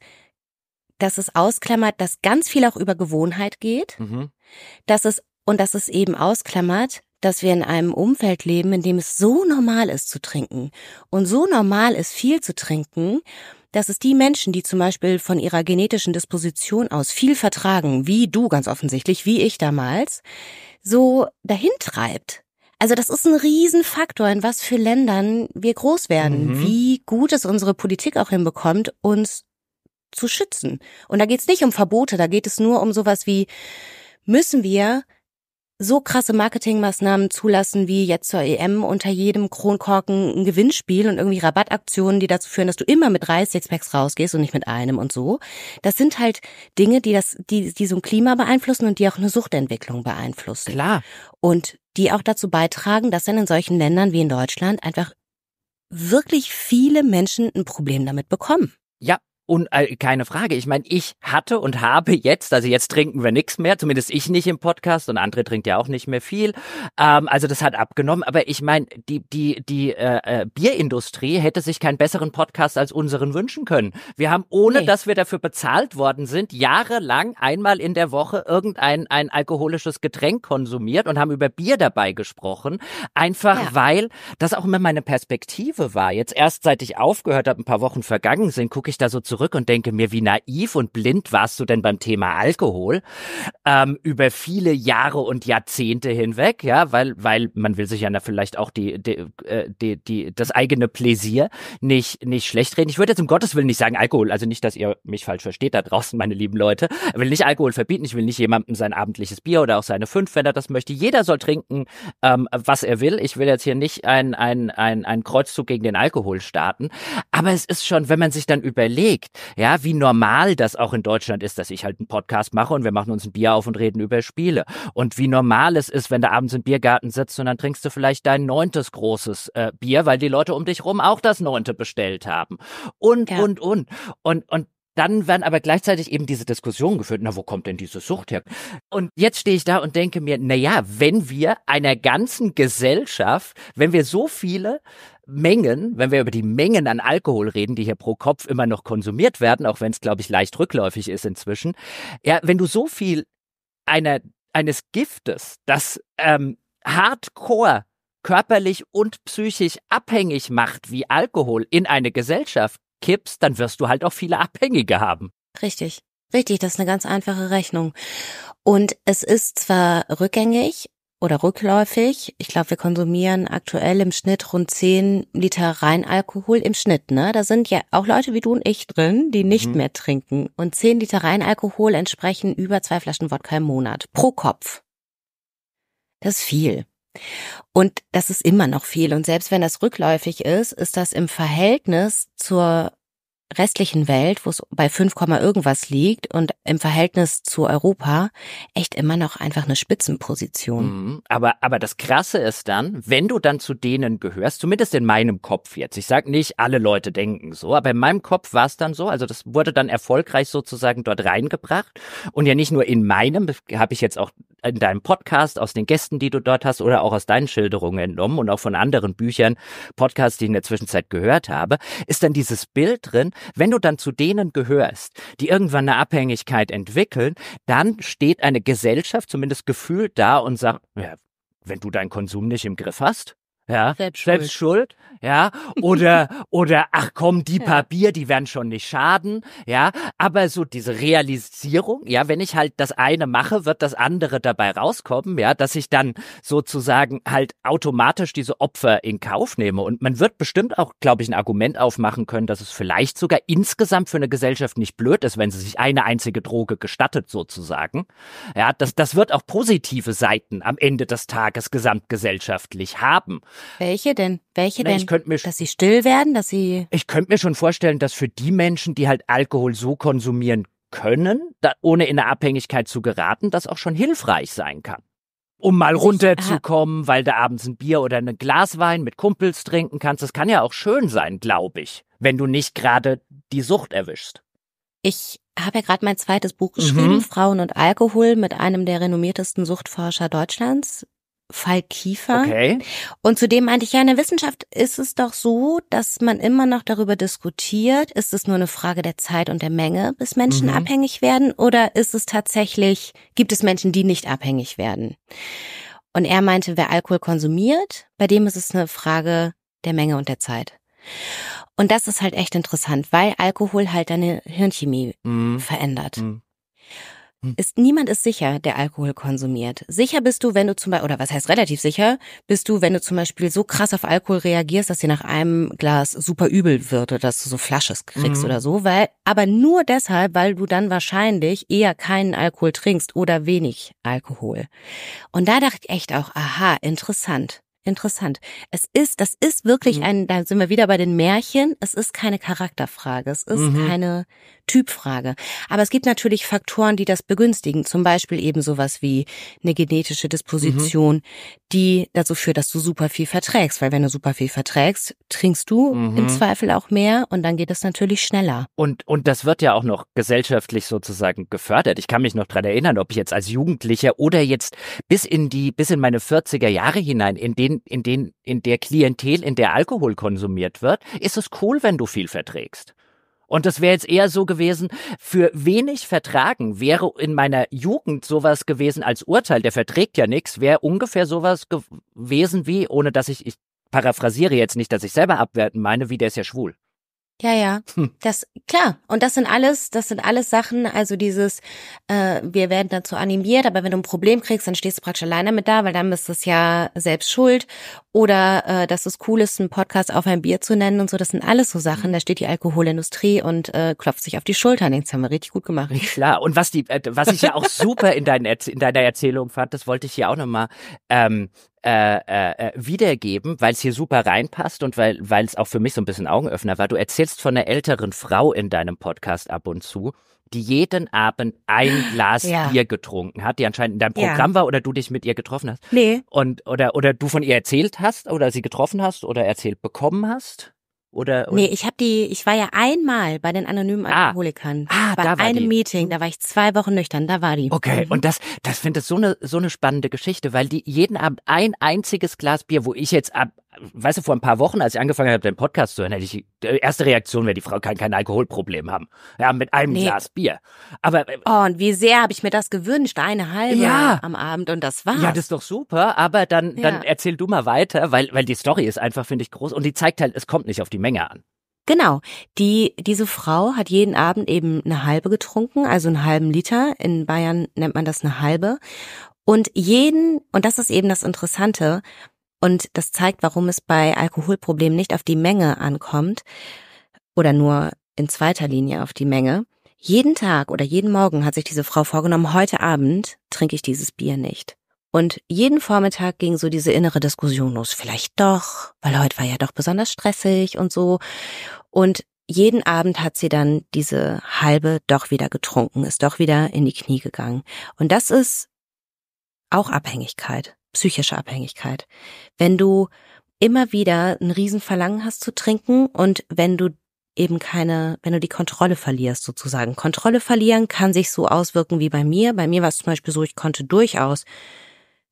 [SPEAKER 1] dass es ausklammert, dass ganz viel auch über Gewohnheit geht, mhm. dass es und dass es eben ausklammert, dass wir in einem Umfeld leben, in dem es so normal ist zu trinken und so normal ist viel zu trinken, dass es die Menschen, die zum Beispiel von ihrer genetischen Disposition aus viel vertragen, wie du ganz offensichtlich, wie ich damals, so dahin treibt. Also das ist ein Riesenfaktor, in was für Ländern wir groß werden, mhm. wie gut es unsere Politik auch hinbekommt, uns zu schützen. Und da geht es nicht um Verbote, da geht es nur um sowas wie, müssen wir so krasse Marketingmaßnahmen zulassen wie jetzt zur EM unter jedem Kronkorken ein Gewinnspiel und irgendwie Rabattaktionen, die dazu führen, dass du immer mit drei Sixpacks rausgehst und nicht mit einem und so. Das sind halt Dinge, die das, die, die so ein Klima beeinflussen und die auch eine Suchtentwicklung beeinflussen. Klar. Und die auch dazu beitragen, dass dann in solchen Ländern wie in Deutschland einfach wirklich viele Menschen ein Problem damit bekommen. Ja, und äh,
[SPEAKER 2] keine Frage. Ich meine, ich hatte und habe jetzt, also jetzt trinken wir nichts mehr, zumindest ich nicht im Podcast und andere trinkt ja auch nicht mehr viel. Ähm, also das hat abgenommen. Aber ich meine, die die die äh, äh, Bierindustrie hätte sich keinen besseren Podcast als unseren wünschen können. Wir haben ohne, nee. dass wir dafür bezahlt worden sind, jahrelang einmal in der Woche irgendein ein alkoholisches Getränk konsumiert und haben über Bier dabei gesprochen, einfach ja. weil das auch immer meine Perspektive war. Jetzt erst seit ich aufgehört habe, ein paar Wochen vergangen sind, gucke ich da so zurück zurück und denke mir, wie naiv und blind warst du denn beim Thema Alkohol ähm, über viele Jahre und Jahrzehnte hinweg, ja, weil, weil man will sich ja da vielleicht auch die, die, äh, die, die, das eigene Pläsier nicht, nicht schlecht reden. Ich würde jetzt um Gottes Willen nicht sagen Alkohol, also nicht, dass ihr mich falsch versteht da draußen, meine lieben Leute. Ich will nicht Alkohol verbieten, ich will nicht jemandem sein abendliches Bier oder auch seine fünf, wenn er das möchte. Jeder soll trinken, ähm, was er will. Ich will jetzt hier nicht ein ein, ein, ein Kreuzzug gegen den Alkohol starten. Aber es ist schon, wenn man sich dann überlegt, entdeckt, ja, wie normal das auch in Deutschland ist, dass ich halt einen Podcast mache und wir machen uns ein Bier auf und reden über Spiele. Und wie normal es ist, wenn du abends im Biergarten sitzt und dann trinkst du vielleicht dein neuntes großes äh, Bier, weil die Leute um dich rum auch das neunte bestellt haben. Und, ja. und, und. Und, und dann werden aber gleichzeitig eben diese Diskussionen geführt, na, wo kommt denn diese Sucht her? Und jetzt stehe ich da und denke mir, na ja, wenn wir einer ganzen Gesellschaft, wenn wir so viele Mengen, wenn wir über die Mengen an Alkohol reden, die hier pro Kopf immer noch konsumiert werden, auch wenn es, glaube ich, leicht rückläufig ist inzwischen, ja, wenn du so viel einer, eines Giftes, das ähm, hardcore körperlich und psychisch abhängig macht wie Alkohol in eine Gesellschaft kippst, dann wirst du halt auch viele Abhängige haben.
[SPEAKER 1] Richtig. Richtig, das ist eine ganz einfache Rechnung. Und es ist zwar rückgängig oder rückläufig. Ich glaube, wir konsumieren aktuell im Schnitt rund 10 Liter Reinalkohol im Schnitt. Ne? Da sind ja auch Leute wie du und ich drin, die nicht mhm. mehr trinken. Und 10 Liter Reinalkohol entsprechen über zwei Flaschen Wodka im Monat pro Kopf. Das ist viel. Und das ist immer noch viel. Und selbst wenn das rückläufig ist, ist das im Verhältnis zur restlichen Welt, wo es bei 5, irgendwas liegt und im Verhältnis zu Europa echt immer noch einfach eine Spitzenposition.
[SPEAKER 2] Mhm. Aber, aber das Krasse ist dann, wenn du dann zu denen gehörst, zumindest in meinem Kopf jetzt, ich sag nicht, alle Leute denken so, aber in meinem Kopf war es dann so, also das wurde dann erfolgreich sozusagen dort reingebracht und ja nicht nur in meinem, habe ich jetzt auch in deinem Podcast, aus den Gästen, die du dort hast oder auch aus deinen Schilderungen entnommen und auch von anderen Büchern, Podcasts, die ich in der Zwischenzeit gehört habe, ist dann dieses Bild drin, wenn du dann zu denen gehörst, die irgendwann eine Abhängigkeit entwickeln, dann steht eine Gesellschaft zumindest gefühlt da und sagt, ja, wenn du deinen Konsum nicht im Griff hast, ja, selbst, selbst schuld. Ja, oder, oder, ach komm, die ja. Papier, die werden schon nicht schaden. Ja, aber so diese Realisierung, ja, wenn ich halt das eine mache, wird das andere dabei rauskommen. Ja, dass ich dann sozusagen halt automatisch diese Opfer in Kauf nehme. Und man wird bestimmt auch, glaube ich, ein Argument aufmachen können, dass es vielleicht sogar insgesamt für eine Gesellschaft nicht blöd ist, wenn sie sich eine einzige Droge gestattet, sozusagen. Ja, das, das wird auch positive Seiten am Ende des Tages gesamtgesellschaftlich haben. Welche denn? Welche Na, denn? Ich mir, dass sie still werden, dass sie. Ich könnte mir schon vorstellen, dass für die Menschen, die halt Alkohol so konsumieren können, da, ohne in eine Abhängigkeit zu geraten, das auch schon hilfreich sein kann. Um mal runterzukommen, ich, ah. weil du abends ein Bier oder ein Glas Wein mit Kumpels trinken kannst. Das kann ja auch schön sein, glaube ich, wenn du nicht gerade die Sucht erwischst.
[SPEAKER 1] Ich habe ja gerade mein zweites Buch geschrieben, mhm. Frauen und Alkohol, mit einem der renommiertesten Suchtforscher Deutschlands, Fall Kiefer. Okay. Und zudem meinte ich, ja, in der Wissenschaft ist es doch so, dass man immer noch darüber diskutiert, ist es nur eine Frage der Zeit und der Menge, bis Menschen mhm. abhängig werden, oder ist es tatsächlich, gibt es Menschen, die nicht abhängig werden? Und er meinte, wer Alkohol konsumiert, bei dem ist es eine Frage der Menge und der Zeit. Und das ist halt echt interessant, weil Alkohol halt deine Hirnchemie mhm. verändert. Mhm. Hm. ist niemand ist sicher, der Alkohol konsumiert. Sicher bist du, wenn du zum Beispiel, oder was heißt relativ sicher, bist du, wenn du zum Beispiel so krass auf Alkohol reagierst, dass dir nach einem Glas super übel wird oder dass du so Flasches kriegst mhm. oder so, weil, aber nur deshalb, weil du dann wahrscheinlich eher keinen Alkohol trinkst oder wenig Alkohol. Und da dachte ich echt auch, aha, interessant. Interessant. Es ist, das ist wirklich mhm. ein, da sind wir wieder bei den Märchen, es ist keine Charakterfrage, es ist mhm. keine Typfrage. Aber es gibt natürlich Faktoren, die das begünstigen. Zum Beispiel eben sowas wie eine genetische Disposition, mhm. die dazu führt, dass du super viel verträgst. Weil wenn du super viel verträgst, trinkst du mhm. im Zweifel auch mehr und dann geht es natürlich schneller.
[SPEAKER 2] Und, und das wird ja auch noch gesellschaftlich sozusagen gefördert. Ich kann mich noch dran erinnern, ob ich jetzt als Jugendlicher oder jetzt bis in die, bis in meine 40er Jahre hinein, in den, in den, in der Klientel, in der Alkohol konsumiert wird, ist es cool, wenn du viel verträgst. Und das wäre jetzt eher so gewesen, für wenig vertragen wäre in meiner Jugend sowas gewesen als Urteil, der verträgt ja nichts, wäre ungefähr sowas gewesen wie, ohne dass ich, ich paraphrasiere jetzt nicht, dass ich selber abwerten meine, wie der ist ja schwul.
[SPEAKER 1] Ja, ja. Hm. Das klar. Und das sind alles, das sind alles Sachen. Also dieses, äh, wir werden dazu animiert, aber wenn du ein Problem kriegst, dann stehst du praktisch alleine mit da, weil dann bist du es ja selbst schuld. Oder äh, dass es cool ist, einen Podcast auf ein Bier zu nennen und so. Das sind alles so Sachen. Mhm. Da steht die Alkoholindustrie und äh, klopft sich auf die Schultern. Das haben wir richtig gut gemacht. Klar.
[SPEAKER 2] Und was die, äh, was ich ja auch super in, deinen, in deiner Erzählung fand, das wollte ich hier auch nochmal ähm, äh, äh, äh, wiedergeben, weil es hier super reinpasst und weil weil es auch für mich so ein bisschen Augenöffner war. Du erzählst von einer älteren Frau in deinem Podcast ab und zu, die jeden Abend ein ah, Glas ja. Bier getrunken hat, die anscheinend in deinem Programm ja. war oder du dich mit ihr getroffen hast. Nee. Und oder oder du von ihr erzählt hast oder sie getroffen hast oder erzählt bekommen hast. Oder, oder? Nee, ich habe
[SPEAKER 1] die, ich war ja einmal bei den anonymen ah. Alkoholikern.
[SPEAKER 2] Ah, ah bei da war einem die. Meeting, da war ich zwei Wochen nüchtern, da war die. Okay, mhm. und das, das finde ich so eine so eine spannende Geschichte, weil die jeden Abend ein einziges Glas Bier, wo ich jetzt ab weißt du, vor ein paar Wochen, als ich angefangen habe, den Podcast zu hören, hätte ich, die erste Reaktion wäre, die Frau kann kein Alkoholproblem haben. Ja, mit einem nee. Glas Bier. Aber. Äh,
[SPEAKER 1] oh, und wie sehr habe ich mir das gewünscht, eine halbe ja.
[SPEAKER 2] am Abend und das war's. Ja, das ist doch super, aber dann, ja. dann erzähl du mal weiter, weil, weil die Story ist einfach, finde ich, groß und die zeigt halt, es kommt nicht auf die Menge an. Genau. Die, diese Frau hat
[SPEAKER 1] jeden Abend eben eine halbe getrunken, also einen halben Liter. In Bayern nennt man das eine halbe. Und jeden, und das ist eben das Interessante, und das zeigt, warum es bei Alkoholproblemen nicht auf die Menge ankommt oder nur in zweiter Linie auf die Menge. Jeden Tag oder jeden Morgen hat sich diese Frau vorgenommen, heute Abend trinke ich dieses Bier nicht. Und jeden Vormittag ging so diese innere Diskussion los. Vielleicht doch, weil heute war ja doch besonders stressig und so. Und jeden Abend hat sie dann diese halbe doch wieder getrunken, ist doch wieder in die Knie gegangen. Und das ist auch Abhängigkeit psychische Abhängigkeit. Wenn du immer wieder ein Riesenverlangen hast zu trinken und wenn du eben keine, wenn du die Kontrolle verlierst sozusagen. Kontrolle verlieren kann sich so auswirken wie bei mir. Bei mir war es zum Beispiel so, ich konnte durchaus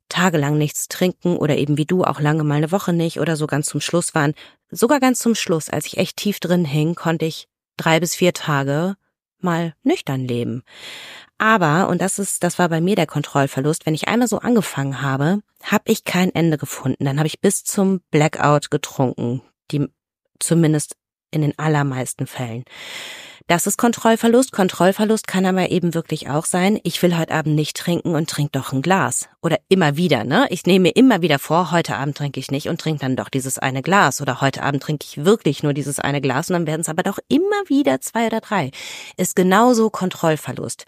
[SPEAKER 1] tagelang nichts trinken oder eben wie du auch lange mal eine Woche nicht oder so ganz zum Schluss waren. Sogar ganz zum Schluss, als ich echt tief drin hing, konnte ich drei bis vier Tage mal nüchtern leben. Aber, und das ist, das war bei mir der Kontrollverlust, wenn ich einmal so angefangen habe, habe ich kein Ende gefunden. Dann habe ich bis zum Blackout getrunken. Die, zumindest in den allermeisten Fällen. Das ist Kontrollverlust. Kontrollverlust kann aber eben wirklich auch sein, ich will heute Abend nicht trinken und trink doch ein Glas. Oder immer wieder, ne? Ich nehme mir immer wieder vor, heute Abend trinke ich nicht und trinke dann doch dieses eine Glas. Oder heute Abend trinke ich wirklich nur dieses eine Glas und dann werden es aber doch immer wieder zwei oder drei. Ist genauso Kontrollverlust.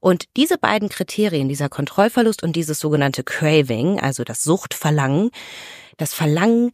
[SPEAKER 1] Und diese beiden Kriterien, dieser Kontrollverlust und dieses sogenannte Craving, also das Suchtverlangen, das Verlangen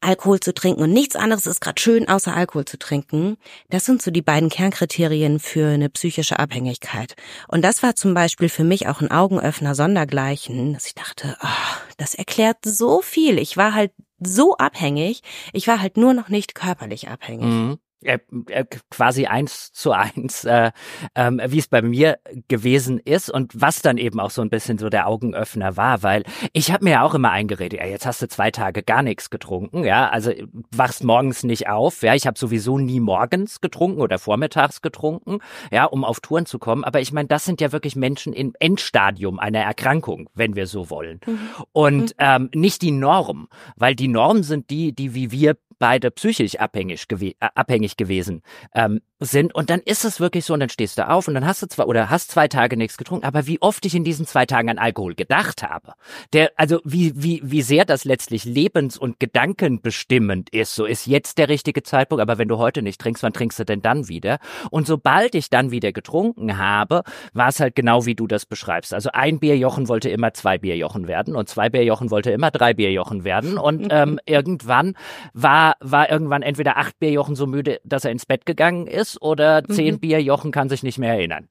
[SPEAKER 1] Alkohol zu trinken und nichts anderes ist gerade schön, außer Alkohol zu trinken. Das sind so die beiden Kernkriterien für eine psychische Abhängigkeit. Und das war zum Beispiel für mich auch ein Augenöffner sondergleichen, dass ich dachte, oh, das erklärt so viel. Ich war halt so abhängig. Ich war halt nur noch nicht körperlich abhängig. Mhm
[SPEAKER 2] äh, äh quasi eins zu eins, äh, ähm, wie es bei mir gewesen ist und was dann eben auch so ein bisschen so der Augenöffner war, weil ich habe mir ja auch immer eingeredet, ja, jetzt hast du zwei Tage gar nichts getrunken, ja, also äh, wachst morgens nicht auf, ja, ich habe sowieso nie morgens getrunken oder vormittags getrunken, ja, um auf Touren zu kommen, aber ich meine, das sind ja wirklich Menschen im Endstadium einer Erkrankung, wenn wir so wollen mhm. und mhm. ähm, nicht die Norm, weil die Norm sind die, die wie wir beide psychisch abhängig, gewe äh, abhängig gewesen. Ähm, sind und dann ist es wirklich so und dann stehst du auf und dann hast du zwar oder hast zwei Tage nichts getrunken, aber wie oft ich in diesen zwei Tagen an Alkohol gedacht habe, der also wie wie wie sehr das letztlich lebens- und gedankenbestimmend ist, so ist jetzt der richtige Zeitpunkt, aber wenn du heute nicht trinkst, wann trinkst du denn dann wieder? Und sobald ich dann wieder getrunken habe, war es halt genau wie du das beschreibst. Also ein Bierjochen wollte immer zwei Bierjochen werden und zwei Bierjochen wollte immer drei Bierjochen werden und ähm, irgendwann war war irgendwann entweder acht Bierjochen so müde, dass er ins Bett gegangen ist ist oder zehn mhm. Bier, Jochen kann sich nicht mehr erinnern.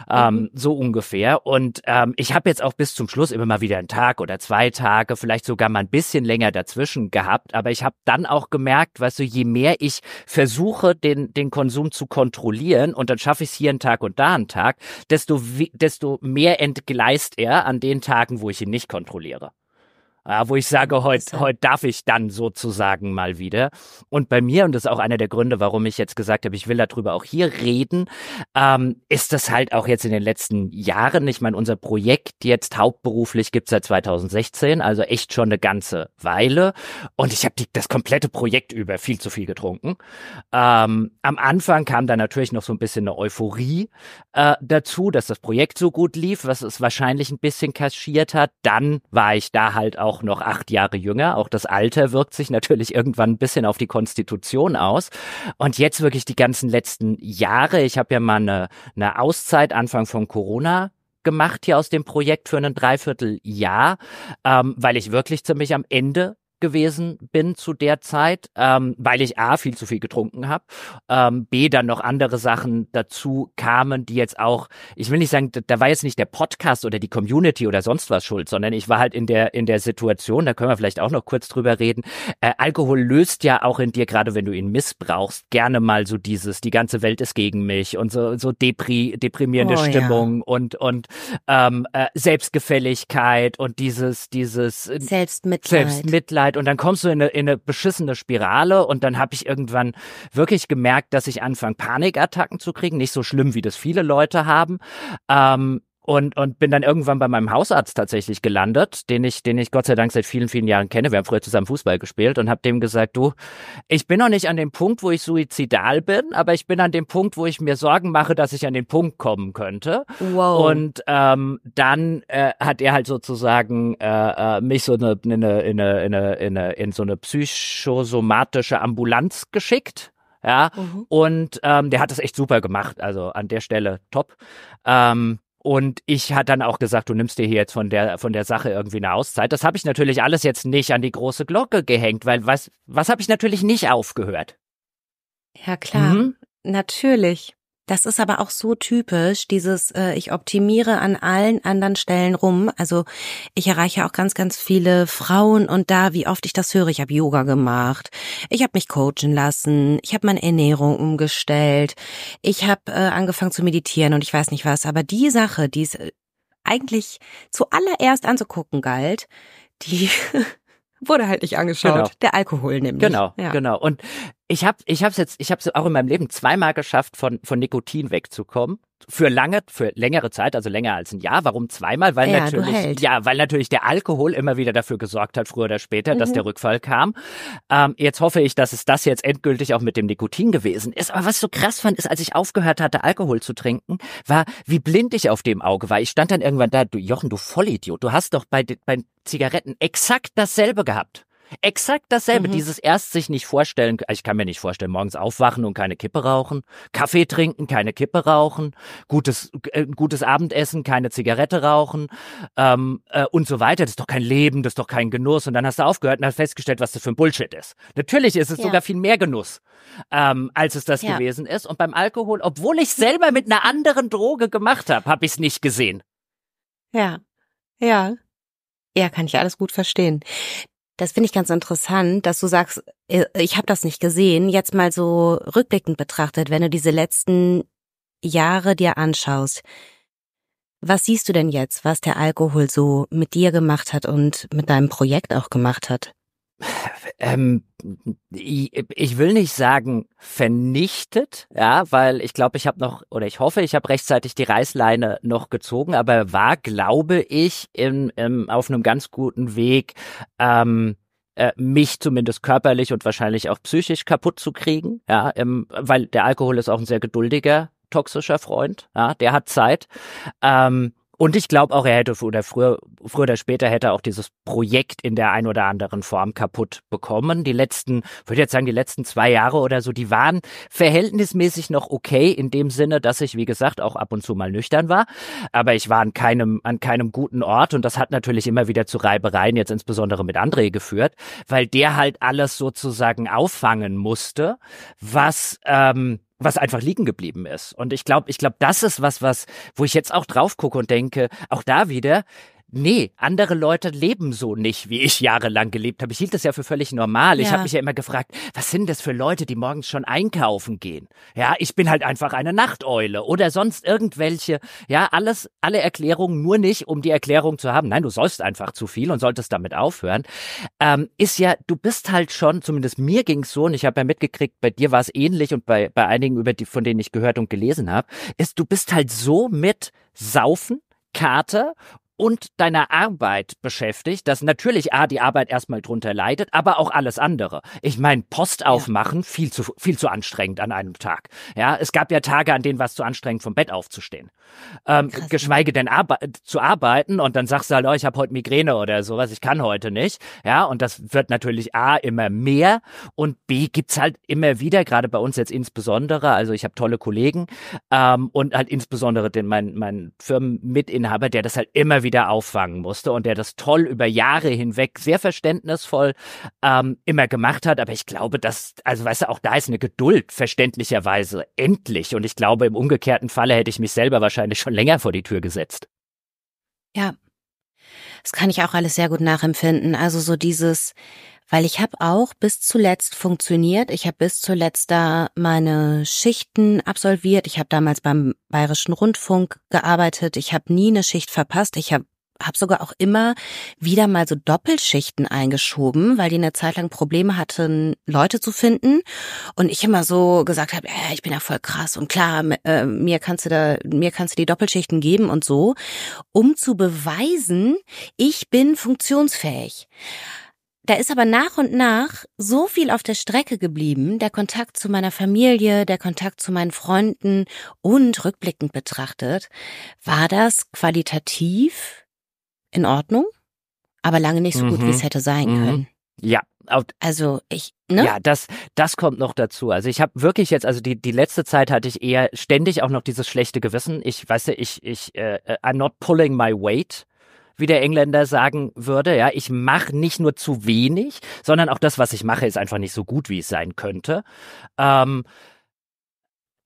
[SPEAKER 2] Mhm. Ähm, mhm. So ungefähr. Und ähm, ich habe jetzt auch bis zum Schluss immer mal wieder einen Tag oder zwei Tage, vielleicht sogar mal ein bisschen länger dazwischen gehabt. Aber ich habe dann auch gemerkt, weißt du, je mehr ich versuche, den, den Konsum zu kontrollieren und dann schaffe ich es hier einen Tag und da einen Tag, desto, desto mehr entgleist er an den Tagen, wo ich ihn nicht kontrolliere ja, ah, wo ich sage, heute heut darf ich dann sozusagen mal wieder. Und bei mir, und das ist auch einer der Gründe, warum ich jetzt gesagt habe, ich will darüber auch hier reden, ähm, ist das halt auch jetzt in den letzten Jahren. Ich meine, unser Projekt jetzt hauptberuflich gibt's seit 2016, also echt schon eine ganze Weile. Und ich habe das komplette Projekt über viel zu viel getrunken. Ähm, am Anfang kam da natürlich noch so ein bisschen eine Euphorie äh, dazu, dass das Projekt so gut lief, was es wahrscheinlich ein bisschen kaschiert hat. Dann war ich da halt auch auch noch acht Jahre jünger. Auch das Alter wirkt sich natürlich irgendwann ein bisschen auf die Konstitution aus. Und jetzt wirklich die ganzen letzten Jahre. Ich habe ja mal eine, eine Auszeit Anfang von Corona gemacht hier aus dem Projekt für ein Dreivierteljahr, ähm, weil ich wirklich ziemlich am Ende gewesen bin zu der Zeit, ähm, weil ich A, viel zu viel getrunken habe, ähm, B, dann noch andere Sachen dazu kamen, die jetzt auch, ich will nicht sagen, da, da war jetzt nicht der Podcast oder die Community oder sonst was schuld, sondern ich war halt in der, in der Situation, da können wir vielleicht auch noch kurz drüber reden, äh, Alkohol löst ja auch in dir, gerade wenn du ihn missbrauchst, gerne mal so dieses, die ganze Welt ist gegen mich und so, so Depri, deprimierende oh, Stimmung ja. und, und ähm, äh, Selbstgefälligkeit und dieses, dieses äh, Selbstmitleid. Selbstmitleid Arbeit und dann kommst du in eine, in eine beschissene Spirale und dann habe ich irgendwann wirklich gemerkt, dass ich anfange, Panikattacken zu kriegen. Nicht so schlimm, wie das viele Leute haben. Ähm, und, und bin dann irgendwann bei meinem Hausarzt tatsächlich gelandet, den ich, den ich Gott sei Dank seit vielen, vielen Jahren kenne. Wir haben früher zusammen Fußball gespielt und habe dem gesagt, du, ich bin noch nicht an dem Punkt, wo ich suizidal bin, aber ich bin an dem Punkt, wo ich mir Sorgen mache, dass ich an den Punkt kommen könnte. Wow. Und ähm, dann äh, hat er halt sozusagen äh, äh mich so eine, in, eine, in, eine, in, eine, in so eine psychosomatische Ambulanz geschickt. Ja, mhm. und ähm, der hat das echt super gemacht, also an der Stelle top. Ähm, und ich hat dann auch gesagt, du nimmst dir hier jetzt von der, von der Sache irgendwie eine Auszeit. Das habe ich natürlich alles jetzt nicht an die große Glocke gehängt, weil was, was habe ich natürlich nicht aufgehört?
[SPEAKER 1] Ja, klar. Mhm. Natürlich. Das ist aber auch so typisch, dieses äh, ich optimiere an allen anderen Stellen rum. Also ich erreiche auch ganz, ganz viele Frauen und da, wie oft ich das höre, ich habe Yoga gemacht, ich habe mich coachen lassen, ich habe meine Ernährung umgestellt, ich habe äh, angefangen zu meditieren und ich weiß nicht was. Aber die Sache, die es äh, eigentlich zuallererst anzugucken
[SPEAKER 2] galt, die wurde halt nicht angeschaut. Genau. Der Alkohol nämlich. Genau, ja. genau. Und ich habe ich hab's jetzt ich hab's auch in meinem Leben zweimal geschafft von von Nikotin wegzukommen für lange für längere Zeit also länger als ein Jahr warum zweimal weil ja, natürlich ja weil natürlich der Alkohol immer wieder dafür gesorgt hat früher oder später mhm. dass der Rückfall kam ähm, jetzt hoffe ich dass es das jetzt endgültig auch mit dem Nikotin gewesen ist aber was ich so krass fand ist als ich aufgehört hatte Alkohol zu trinken war wie blind ich auf dem Auge war ich stand dann irgendwann da du Jochen du Vollidiot du hast doch bei bei Zigaretten exakt dasselbe gehabt Exakt dasselbe, mhm. dieses erst sich nicht vorstellen, also ich kann mir nicht vorstellen, morgens aufwachen und keine Kippe rauchen, Kaffee trinken, keine Kippe rauchen, gutes, äh, gutes Abendessen, keine Zigarette rauchen ähm, äh, und so weiter. Das ist doch kein Leben, das ist doch kein Genuss. Und dann hast du aufgehört und hast festgestellt, was das für ein Bullshit ist. Natürlich ist es ja. sogar viel mehr Genuss, ähm, als es das ja. gewesen ist. Und beim Alkohol, obwohl ich selber mit einer anderen Droge gemacht habe, habe ich es nicht gesehen.
[SPEAKER 1] Ja, ja. Ja, kann ich alles gut verstehen. Das finde ich ganz interessant, dass du sagst, äh, ich habe das nicht gesehen. Jetzt mal so rückblickend betrachtet, wenn du diese letzten Jahre dir anschaust, was siehst du denn jetzt, was der Alkohol so mit dir gemacht hat und mit deinem Projekt auch gemacht hat? ähm,
[SPEAKER 2] ich will nicht sagen vernichtet, ja, weil ich glaube, ich habe noch oder ich hoffe, ich habe rechtzeitig die Reißleine noch gezogen, aber war, glaube ich, im, im, auf einem ganz guten Weg, ähm, äh, mich zumindest körperlich und wahrscheinlich auch psychisch kaputt zu kriegen, ja, ähm, weil der Alkohol ist auch ein sehr geduldiger toxischer Freund, ja, der hat Zeit. Ähm, und ich glaube auch, er hätte oder früher, früher oder später hätte er auch dieses Projekt in der ein oder anderen Form kaputt bekommen. Die letzten, würde jetzt sagen, die letzten zwei Jahre oder so, die waren verhältnismäßig noch okay in dem Sinne, dass ich, wie gesagt, auch ab und zu mal nüchtern war. Aber ich war an keinem, an keinem guten Ort und das hat natürlich immer wieder zu Reibereien, jetzt insbesondere mit André geführt, weil der halt alles sozusagen auffangen musste, was, ähm, was einfach liegen geblieben ist. Und ich glaube, ich glaube, das ist was, was, wo ich jetzt auch drauf gucke und denke, auch da wieder, nee, andere Leute leben so nicht, wie ich jahrelang gelebt habe. Ich hielt das ja für völlig normal. Ja. Ich habe mich ja immer gefragt, was sind das für Leute, die morgens schon einkaufen gehen? Ja, ich bin halt einfach eine Nachteule oder sonst irgendwelche. Ja, alles, alle Erklärungen nur nicht, um die Erklärung zu haben. Nein, du sollst einfach zu viel und solltest damit aufhören. Ähm, ist ja, du bist halt schon, zumindest mir ging's so, und ich habe ja mitgekriegt, bei dir war es ähnlich und bei, bei einigen, über die, von denen ich gehört und gelesen habe, ist, du bist halt so mit Saufen, Karte und deiner Arbeit beschäftigt, dass natürlich A, die Arbeit erstmal drunter leidet, aber auch alles andere. Ich meine, Post aufmachen, ja. viel, zu, viel zu anstrengend an einem Tag. Ja, es gab ja Tage, an denen war es zu anstrengend, vom Bett aufzustehen. Ähm, geschweige denn Arbe zu arbeiten und dann sagst du halt, oh, ich habe heute Migräne oder sowas, ich kann heute nicht. Ja, und das wird natürlich A, immer mehr und B, gibt's halt immer wieder, gerade bei uns jetzt insbesondere, also ich habe tolle Kollegen ähm, und halt insbesondere den, mein, mein Firmenmitinhaber, der das halt immer wieder auffangen musste und der das toll über Jahre hinweg sehr verständnisvoll ähm, immer gemacht hat. Aber ich glaube, dass, also weißt du, auch da ist eine Geduld verständlicherweise endlich. Und ich glaube, im umgekehrten Falle hätte ich mich selber wahrscheinlich schon länger vor die Tür gesetzt.
[SPEAKER 1] Ja, das kann ich auch alles sehr gut nachempfinden. Also so dieses, weil ich habe auch bis zuletzt funktioniert. Ich habe bis zuletzt da meine Schichten absolviert. Ich habe damals beim Bayerischen Rundfunk gearbeitet. Ich habe nie eine Schicht verpasst. Ich habe hab sogar auch immer wieder mal so Doppelschichten eingeschoben, weil die eine Zeit lang Probleme hatten, Leute zu finden. Und ich immer so gesagt habe, äh, ich bin ja voll krass und klar, äh, mir kannst du da, mir kannst du die Doppelschichten geben und so, um zu beweisen, ich bin funktionsfähig da ist aber nach und nach so viel auf der Strecke geblieben, der Kontakt zu meiner Familie, der Kontakt zu meinen Freunden und rückblickend betrachtet, war das qualitativ in Ordnung, aber lange nicht so mhm. gut, wie es mhm. hätte sein mhm. können.
[SPEAKER 2] Ja, also ich, ne? Ja, das, das kommt noch dazu. Also ich habe wirklich jetzt, also die, die letzte Zeit hatte ich eher ständig auch noch dieses schlechte Gewissen. Ich weiß ich, ich, äh, äh, I'm not pulling my weight wie der Engländer sagen würde. Ja, ich mache nicht nur zu wenig, sondern auch das, was ich mache, ist einfach nicht so gut, wie es sein könnte. Ähm,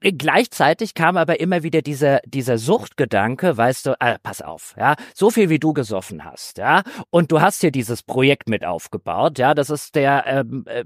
[SPEAKER 2] Gleichzeitig kam aber immer wieder dieser, dieser Suchtgedanke, weißt du, ah, pass auf, ja, so viel wie du gesoffen hast, ja, und du hast hier dieses Projekt mit aufgebaut, ja, das ist der, ähm, äh,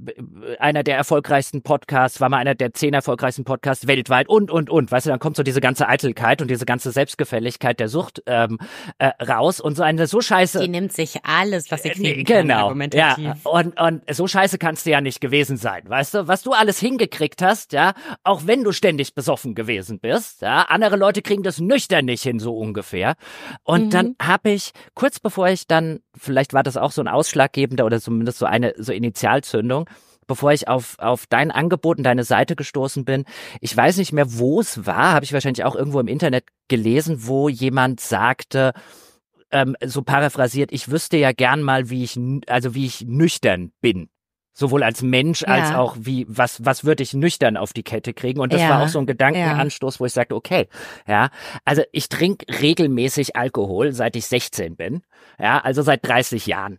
[SPEAKER 2] einer der erfolgreichsten Podcasts, war mal einer der zehn erfolgreichsten Podcasts weltweit und, und, und, weißt du, dann kommt so diese ganze Eitelkeit und diese ganze Selbstgefälligkeit der Sucht ähm, äh, raus und so eine, so scheiße. Die nimmt sich alles, was sie äh, kriegen äh, genau, kann, ja, und, und so scheiße kannst du ja nicht gewesen sein, weißt du, was du alles hingekriegt hast, ja, auch wenn du ständig ewig besoffen gewesen bist. Ja? Andere Leute kriegen das nüchtern nicht hin, so ungefähr. Und mhm. dann habe ich, kurz bevor ich dann, vielleicht war das auch so ein ausschlaggebender oder zumindest so eine so Initialzündung, bevor ich auf, auf dein Angebot und deine Seite gestoßen bin. Ich weiß nicht mehr, wo es war, habe ich wahrscheinlich auch irgendwo im Internet gelesen, wo jemand sagte, ähm, so paraphrasiert, ich wüsste ja gern mal, wie ich, also wie ich nüchtern bin sowohl als Mensch als ja. auch wie was was würde ich nüchtern auf die Kette kriegen und das ja. war auch so ein Gedankenanstoß, wo ich sagte, okay, ja, also ich trinke regelmäßig Alkohol, seit ich 16 bin, ja, also seit 30 Jahren.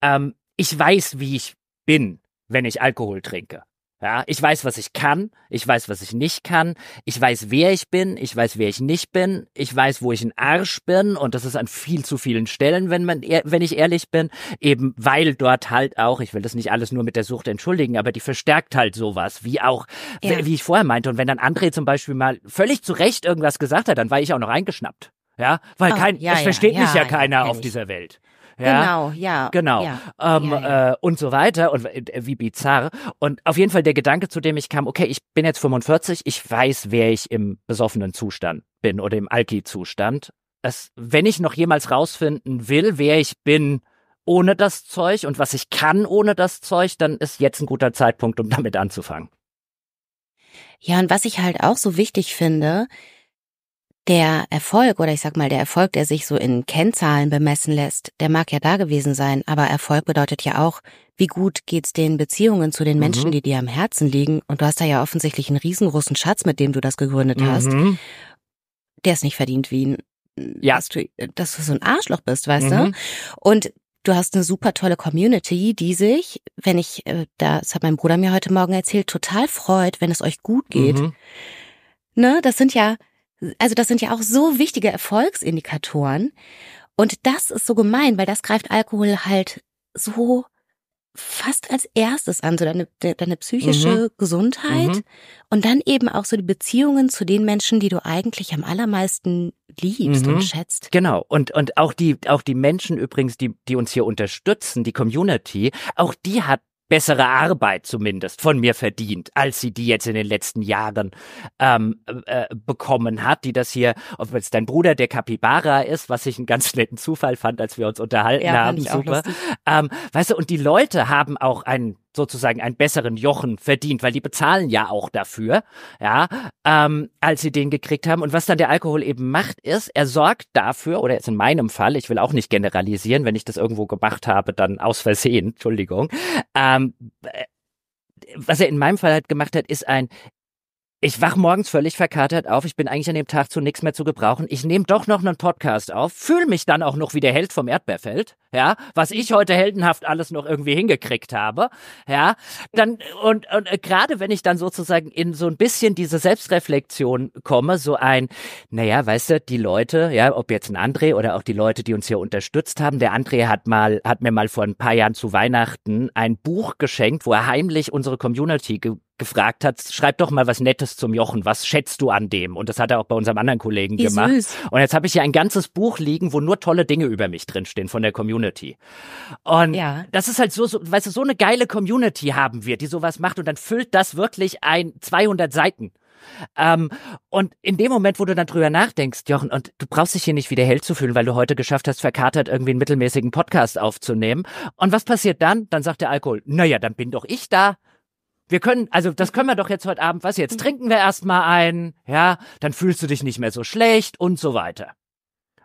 [SPEAKER 2] Ähm, ich weiß, wie ich bin, wenn ich Alkohol trinke. Ja, ich weiß, was ich kann, ich weiß, was ich nicht kann, ich weiß, wer ich bin, ich weiß, wer ich nicht bin, ich weiß, wo ich ein Arsch bin und das ist an viel zu vielen Stellen, wenn man wenn ich ehrlich bin, eben weil dort halt auch, ich will das nicht alles nur mit der Sucht entschuldigen, aber die verstärkt halt sowas, wie auch ja. wie ich vorher meinte und wenn dann André zum Beispiel mal völlig zu Recht irgendwas gesagt hat, dann war ich auch noch eingeschnappt. Ja, weil oh, kein, ja, es ja, versteht mich ja, keiner auf dieser Welt. Ja? Genau, ja. Genau. Ja. Ähm, ja, ja. Äh, und so weiter. Und äh, wie bizarr. Und auf jeden Fall der Gedanke, zu dem ich kam, okay, ich bin jetzt 45, ich weiß, wer ich im besoffenen Zustand bin oder im Alki-Zustand. Wenn ich noch jemals rausfinden will, wer ich bin, ohne das Zeug und was ich kann ohne das Zeug, dann ist jetzt ein guter Zeitpunkt, um damit anzufangen.
[SPEAKER 1] Ja, und was ich halt auch so wichtig finde, der Erfolg oder ich sag mal der Erfolg, der sich so in Kennzahlen bemessen lässt, der mag ja da gewesen sein, aber Erfolg bedeutet ja auch, wie gut geht's den Beziehungen zu den Menschen, mhm. die dir am Herzen liegen und du hast da ja offensichtlich einen riesengroßen Schatz, mit dem du das gegründet mhm. hast. Der ist nicht verdient wie ein ja. dass, du, dass du so ein Arschloch bist, weißt mhm. du? Und du hast eine super tolle Community, die sich, wenn ich, äh, das hat mein Bruder mir heute Morgen erzählt, total freut, wenn es euch gut geht. Mhm. Ne, das sind ja also das sind ja auch so wichtige Erfolgsindikatoren. Und das ist so gemein, weil das greift Alkohol halt so fast als erstes an, so deine, deine psychische mhm. Gesundheit mhm. und dann eben auch so die Beziehungen zu den Menschen, die du eigentlich am allermeisten liebst mhm. und schätzt.
[SPEAKER 2] Genau. Und, und auch die, auch die Menschen übrigens, die, die uns hier unterstützen, die Community, auch die hat bessere Arbeit zumindest von mir verdient, als sie die jetzt in den letzten Jahren ähm, äh, äh, bekommen hat, die das hier, ob es dein Bruder der Capybara ist, was ich einen ganz netten Zufall fand, als wir uns unterhalten ja, haben, super. Ähm, weißt du, und die Leute haben auch einen sozusagen einen besseren Jochen verdient, weil die bezahlen ja auch dafür, ja, ähm, als sie den gekriegt haben. Und was dann der Alkohol eben macht, ist, er sorgt dafür, oder jetzt in meinem Fall, ich will auch nicht generalisieren, wenn ich das irgendwo gemacht habe, dann aus Versehen, Entschuldigung, ähm, äh, was er in meinem Fall halt gemacht hat, ist ein ich wach morgens völlig verkatert auf. Ich bin eigentlich an dem Tag zu nichts mehr zu gebrauchen. Ich nehme doch noch einen Podcast auf, fühle mich dann auch noch wie der Held vom Erdbeerfeld, ja, was ich heute heldenhaft alles noch irgendwie hingekriegt habe, ja. Dann und, und äh, gerade wenn ich dann sozusagen in so ein bisschen diese Selbstreflexion komme, so ein, naja, weißt du, die Leute, ja, ob jetzt ein André oder auch die Leute, die uns hier unterstützt haben, der André hat mal hat mir mal vor ein paar Jahren zu Weihnachten ein Buch geschenkt, wo er heimlich unsere Community ge gefragt hat, schreib doch mal was Nettes zum Jochen, was schätzt du an dem? Und das hat er auch bei unserem anderen Kollegen Wie gemacht. Süß. Und jetzt habe ich hier ein ganzes Buch liegen, wo nur tolle Dinge über mich drinstehen von der Community. Und ja. das ist halt so, so, weißt du, so eine geile Community haben wir, die sowas macht und dann füllt das wirklich ein 200 Seiten. Ähm, und in dem Moment, wo du dann drüber nachdenkst, Jochen, und du brauchst dich hier nicht wieder der Held zu fühlen, weil du heute geschafft hast, verkatert irgendwie einen mittelmäßigen Podcast aufzunehmen. Und was passiert dann? Dann sagt der Alkohol, naja, dann bin doch ich da. Wir können, also das mhm. können wir doch jetzt heute Abend, was jetzt? Mhm. Trinken wir erstmal einen, ja, dann fühlst du dich nicht mehr so schlecht und so weiter.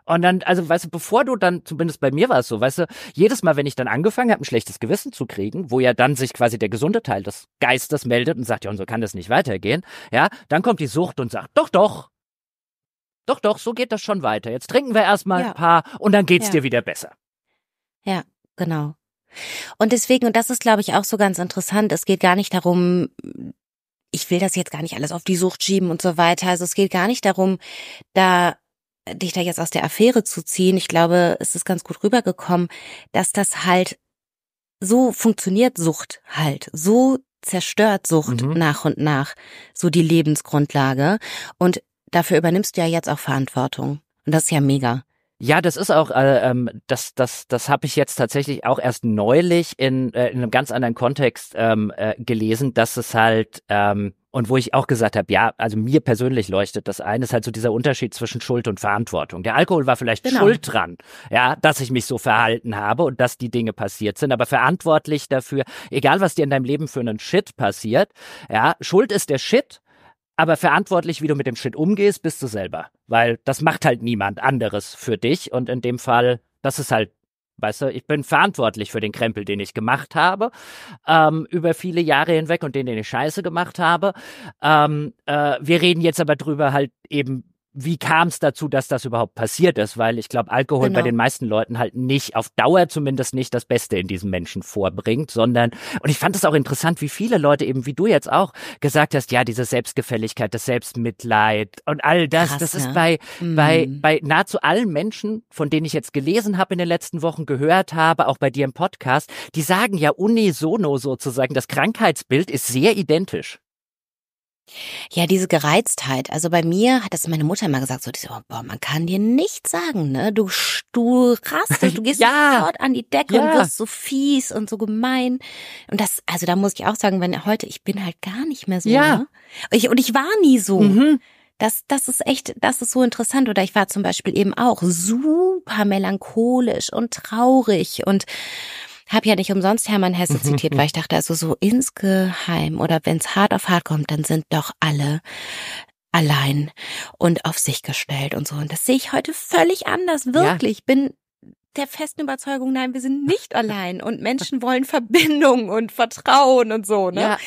[SPEAKER 2] Und dann, also weißt du, bevor du dann, zumindest bei mir war es so, weißt du, jedes Mal, wenn ich dann angefangen habe, ein schlechtes Gewissen zu kriegen, wo ja dann sich quasi der gesunde Teil des Geistes meldet und sagt, ja, und so kann das nicht weitergehen, ja, dann kommt die Sucht und sagt, doch, doch, doch, doch, so geht das schon weiter. Jetzt trinken wir erstmal ja. ein paar und dann geht's ja. dir wieder besser. Ja, genau.
[SPEAKER 1] Und deswegen, und das ist, glaube ich, auch so ganz interessant, es geht gar nicht darum, ich will das jetzt gar nicht alles auf die Sucht schieben und so weiter. Also es geht gar nicht darum, da dich da jetzt aus der Affäre zu ziehen. Ich glaube, es ist ganz gut rübergekommen, dass das halt so funktioniert Sucht halt. So zerstört Sucht mhm. nach und nach so die Lebensgrundlage. Und dafür übernimmst du ja jetzt auch Verantwortung.
[SPEAKER 2] Und das ist ja mega. Ja, das ist auch, äh, ähm, das, das, das habe ich jetzt tatsächlich auch erst neulich in, äh, in einem ganz anderen Kontext ähm, äh, gelesen, dass es halt ähm, und wo ich auch gesagt habe, ja, also mir persönlich leuchtet das ein, ist halt so dieser Unterschied zwischen Schuld und Verantwortung. Der Alkohol war vielleicht genau. schuld dran, ja, dass ich mich so verhalten habe und dass die Dinge passiert sind, aber verantwortlich dafür, egal was dir in deinem Leben für einen Shit passiert, ja, Schuld ist der Shit aber verantwortlich, wie du mit dem Shit umgehst, bist du selber. Weil das macht halt niemand anderes für dich. Und in dem Fall, das ist halt, weißt du, ich bin verantwortlich für den Krempel, den ich gemacht habe, ähm, über viele Jahre hinweg und den, den ich scheiße gemacht habe. Ähm, äh, wir reden jetzt aber drüber halt eben wie kam es dazu, dass das überhaupt passiert ist? Weil ich glaube, Alkohol genau. bei den meisten Leuten halt nicht, auf Dauer zumindest nicht das Beste in diesem Menschen vorbringt, sondern, und ich fand es auch interessant, wie viele Leute eben, wie du jetzt auch, gesagt hast, ja, diese Selbstgefälligkeit, das Selbstmitleid und all das, Krass, das ist ne? bei, mhm. bei, bei nahezu allen Menschen, von denen ich jetzt gelesen habe in den letzten Wochen, gehört habe, auch bei dir im Podcast, die sagen ja unisono sozusagen, das Krankheitsbild ist sehr identisch.
[SPEAKER 1] Ja, diese Gereiztheit. Also bei mir hat das meine Mutter mal gesagt, so diese, oh, boah, man kann dir nichts sagen, ne? Du, du rastest, du gehst ja. sofort an die Decke ja. und wirst so fies und so gemein. Und das, also da muss ich auch sagen, wenn heute, ich bin halt gar nicht mehr so. Ja. Ne? Ich, und ich war nie so. Mhm. Das, das ist echt, das ist so interessant. Oder ich war zum Beispiel eben auch super melancholisch und traurig und habe ja nicht umsonst Hermann Hesse zitiert, weil ich dachte, also so insgeheim oder wenn es hart auf hart kommt, dann sind doch alle allein und auf sich gestellt und so. Und das sehe ich heute völlig anders. Wirklich, ja. bin der festen Überzeugung, nein, wir sind nicht allein und Menschen wollen Verbindung und Vertrauen und so. Ne? Ja.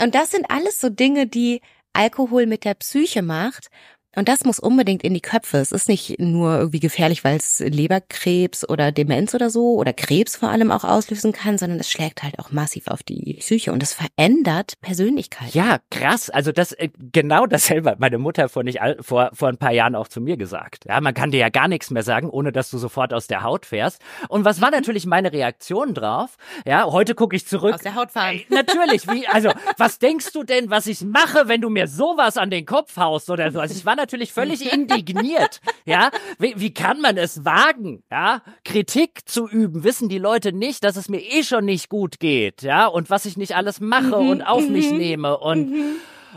[SPEAKER 1] Und das sind alles so Dinge, die Alkohol mit der Psyche macht, und das muss unbedingt in die Köpfe. Es ist nicht nur irgendwie gefährlich, weil es Leberkrebs oder Demenz oder so oder Krebs vor allem auch auslösen kann, sondern es schlägt halt auch massiv auf die Psyche und es verändert Persönlichkeit.
[SPEAKER 2] Ja, krass. Also das äh, genau dasselbe hat meine Mutter vor nicht all, vor vor ein paar Jahren auch zu mir gesagt. Ja, man kann dir ja gar nichts mehr sagen, ohne dass du sofort aus der Haut fährst. Und was war mhm. natürlich meine Reaktion drauf? Ja, heute gucke ich zurück. Aus der Haut fahren. Natürlich, wie also, was denkst du denn, was ich mache, wenn du mir sowas an den Kopf haust oder so? Also ich war natürlich hm. völlig indigniert. Ja, wie, wie kann man es wagen, ja, Kritik zu üben? Wissen die Leute nicht, dass es mir eh schon nicht gut geht, ja, und was ich nicht alles mache mhm, und auf mich mhm, nehme und mhm.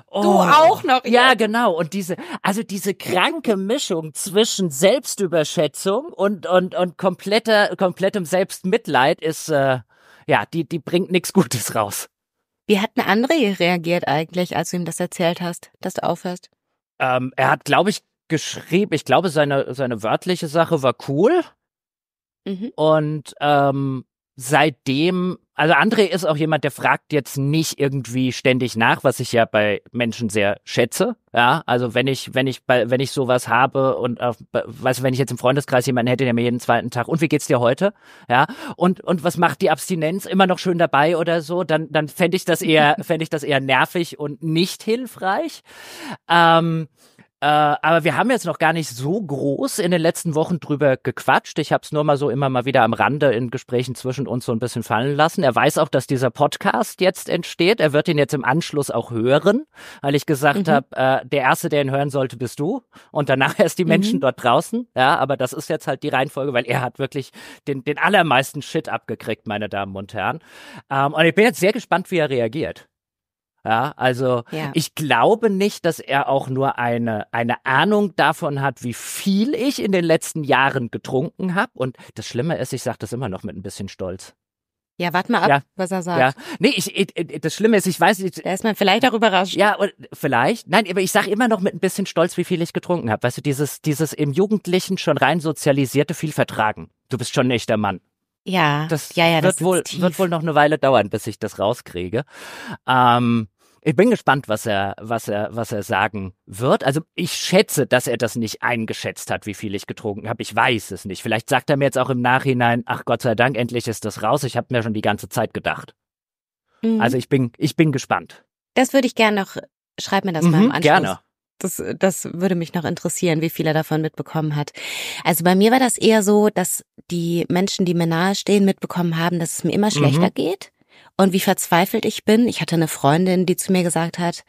[SPEAKER 2] Oh. Du auch noch. Ja, jetzt. genau. Und diese, also diese kranke Mischung zwischen Selbstüberschätzung und, und, und kompletter, komplettem Selbstmitleid ist, äh, ja, die, die bringt nichts Gutes raus.
[SPEAKER 1] Wie hat ein André reagiert eigentlich, als du ihm das erzählt hast, dass du aufhörst?
[SPEAKER 2] Ähm, er hat, glaube ich, geschrieben, ich glaube, seine, seine wörtliche Sache war cool. Mhm. Und ähm, seitdem, also André ist auch jemand, der fragt jetzt nicht irgendwie ständig nach, was ich ja bei Menschen sehr schätze. Ja, also wenn ich, wenn ich, wenn ich sowas habe und, äh, weißt du, wenn ich jetzt im Freundeskreis jemanden hätte, der mir jeden zweiten Tag, und wie geht's dir heute? Ja, und, und was macht die Abstinenz immer noch schön dabei oder so, dann, dann fände ich das eher, fände ich das eher nervig und nicht hilfreich. Ähm, äh, aber wir haben jetzt noch gar nicht so groß in den letzten Wochen drüber gequatscht. Ich habe es nur mal so immer mal wieder am Rande in Gesprächen zwischen uns so ein bisschen fallen lassen. Er weiß auch, dass dieser Podcast jetzt entsteht. Er wird ihn jetzt im Anschluss auch hören, weil ich gesagt mhm. habe, äh, der Erste, der ihn hören sollte, bist du. Und danach erst die Menschen mhm. dort draußen. Ja, aber das ist jetzt halt die Reihenfolge, weil er hat wirklich den, den allermeisten Shit abgekriegt, meine Damen und Herren. Ähm, und ich bin jetzt sehr gespannt, wie er reagiert. Ja, also ja. ich glaube nicht, dass er auch nur eine, eine Ahnung davon hat, wie viel ich in den letzten Jahren getrunken habe. Und das Schlimme ist, ich sage das immer noch mit ein bisschen Stolz. Ja, warte mal ab, ja, was er sagt. Ja. Nee, ich, ich, das Schlimme ist, ich weiß nicht. Da ist man vielleicht auch überrascht. Ja, vielleicht. Nein, aber ich sage immer noch mit ein bisschen Stolz, wie viel ich getrunken habe. Weißt du, dieses, dieses im Jugendlichen schon rein sozialisierte viel vertragen. Du bist schon ein echter Mann. Ja, das, ja, ja, wird, das wohl, wird wohl noch eine Weile dauern, bis ich das rauskriege. Ähm, ich bin gespannt, was er, was er, was er sagen wird. Also ich schätze, dass er das nicht eingeschätzt hat, wie viel ich getrunken habe. Ich weiß es nicht. Vielleicht sagt er mir jetzt auch im Nachhinein, ach Gott sei Dank, endlich ist das raus. Ich habe mir schon die ganze Zeit gedacht. Mhm. Also ich bin, ich bin gespannt.
[SPEAKER 1] Das würde ich gerne noch, schreib mir das mhm, mal im Anschluss. Gerne. Das, das würde mich noch interessieren, wie viel er davon mitbekommen hat. Also bei mir war das eher so, dass die Menschen, die mir nahestehen, mitbekommen haben, dass es mir immer mhm. schlechter mhm. geht und wie verzweifelt ich bin. Ich hatte eine Freundin, die zu mir gesagt hat,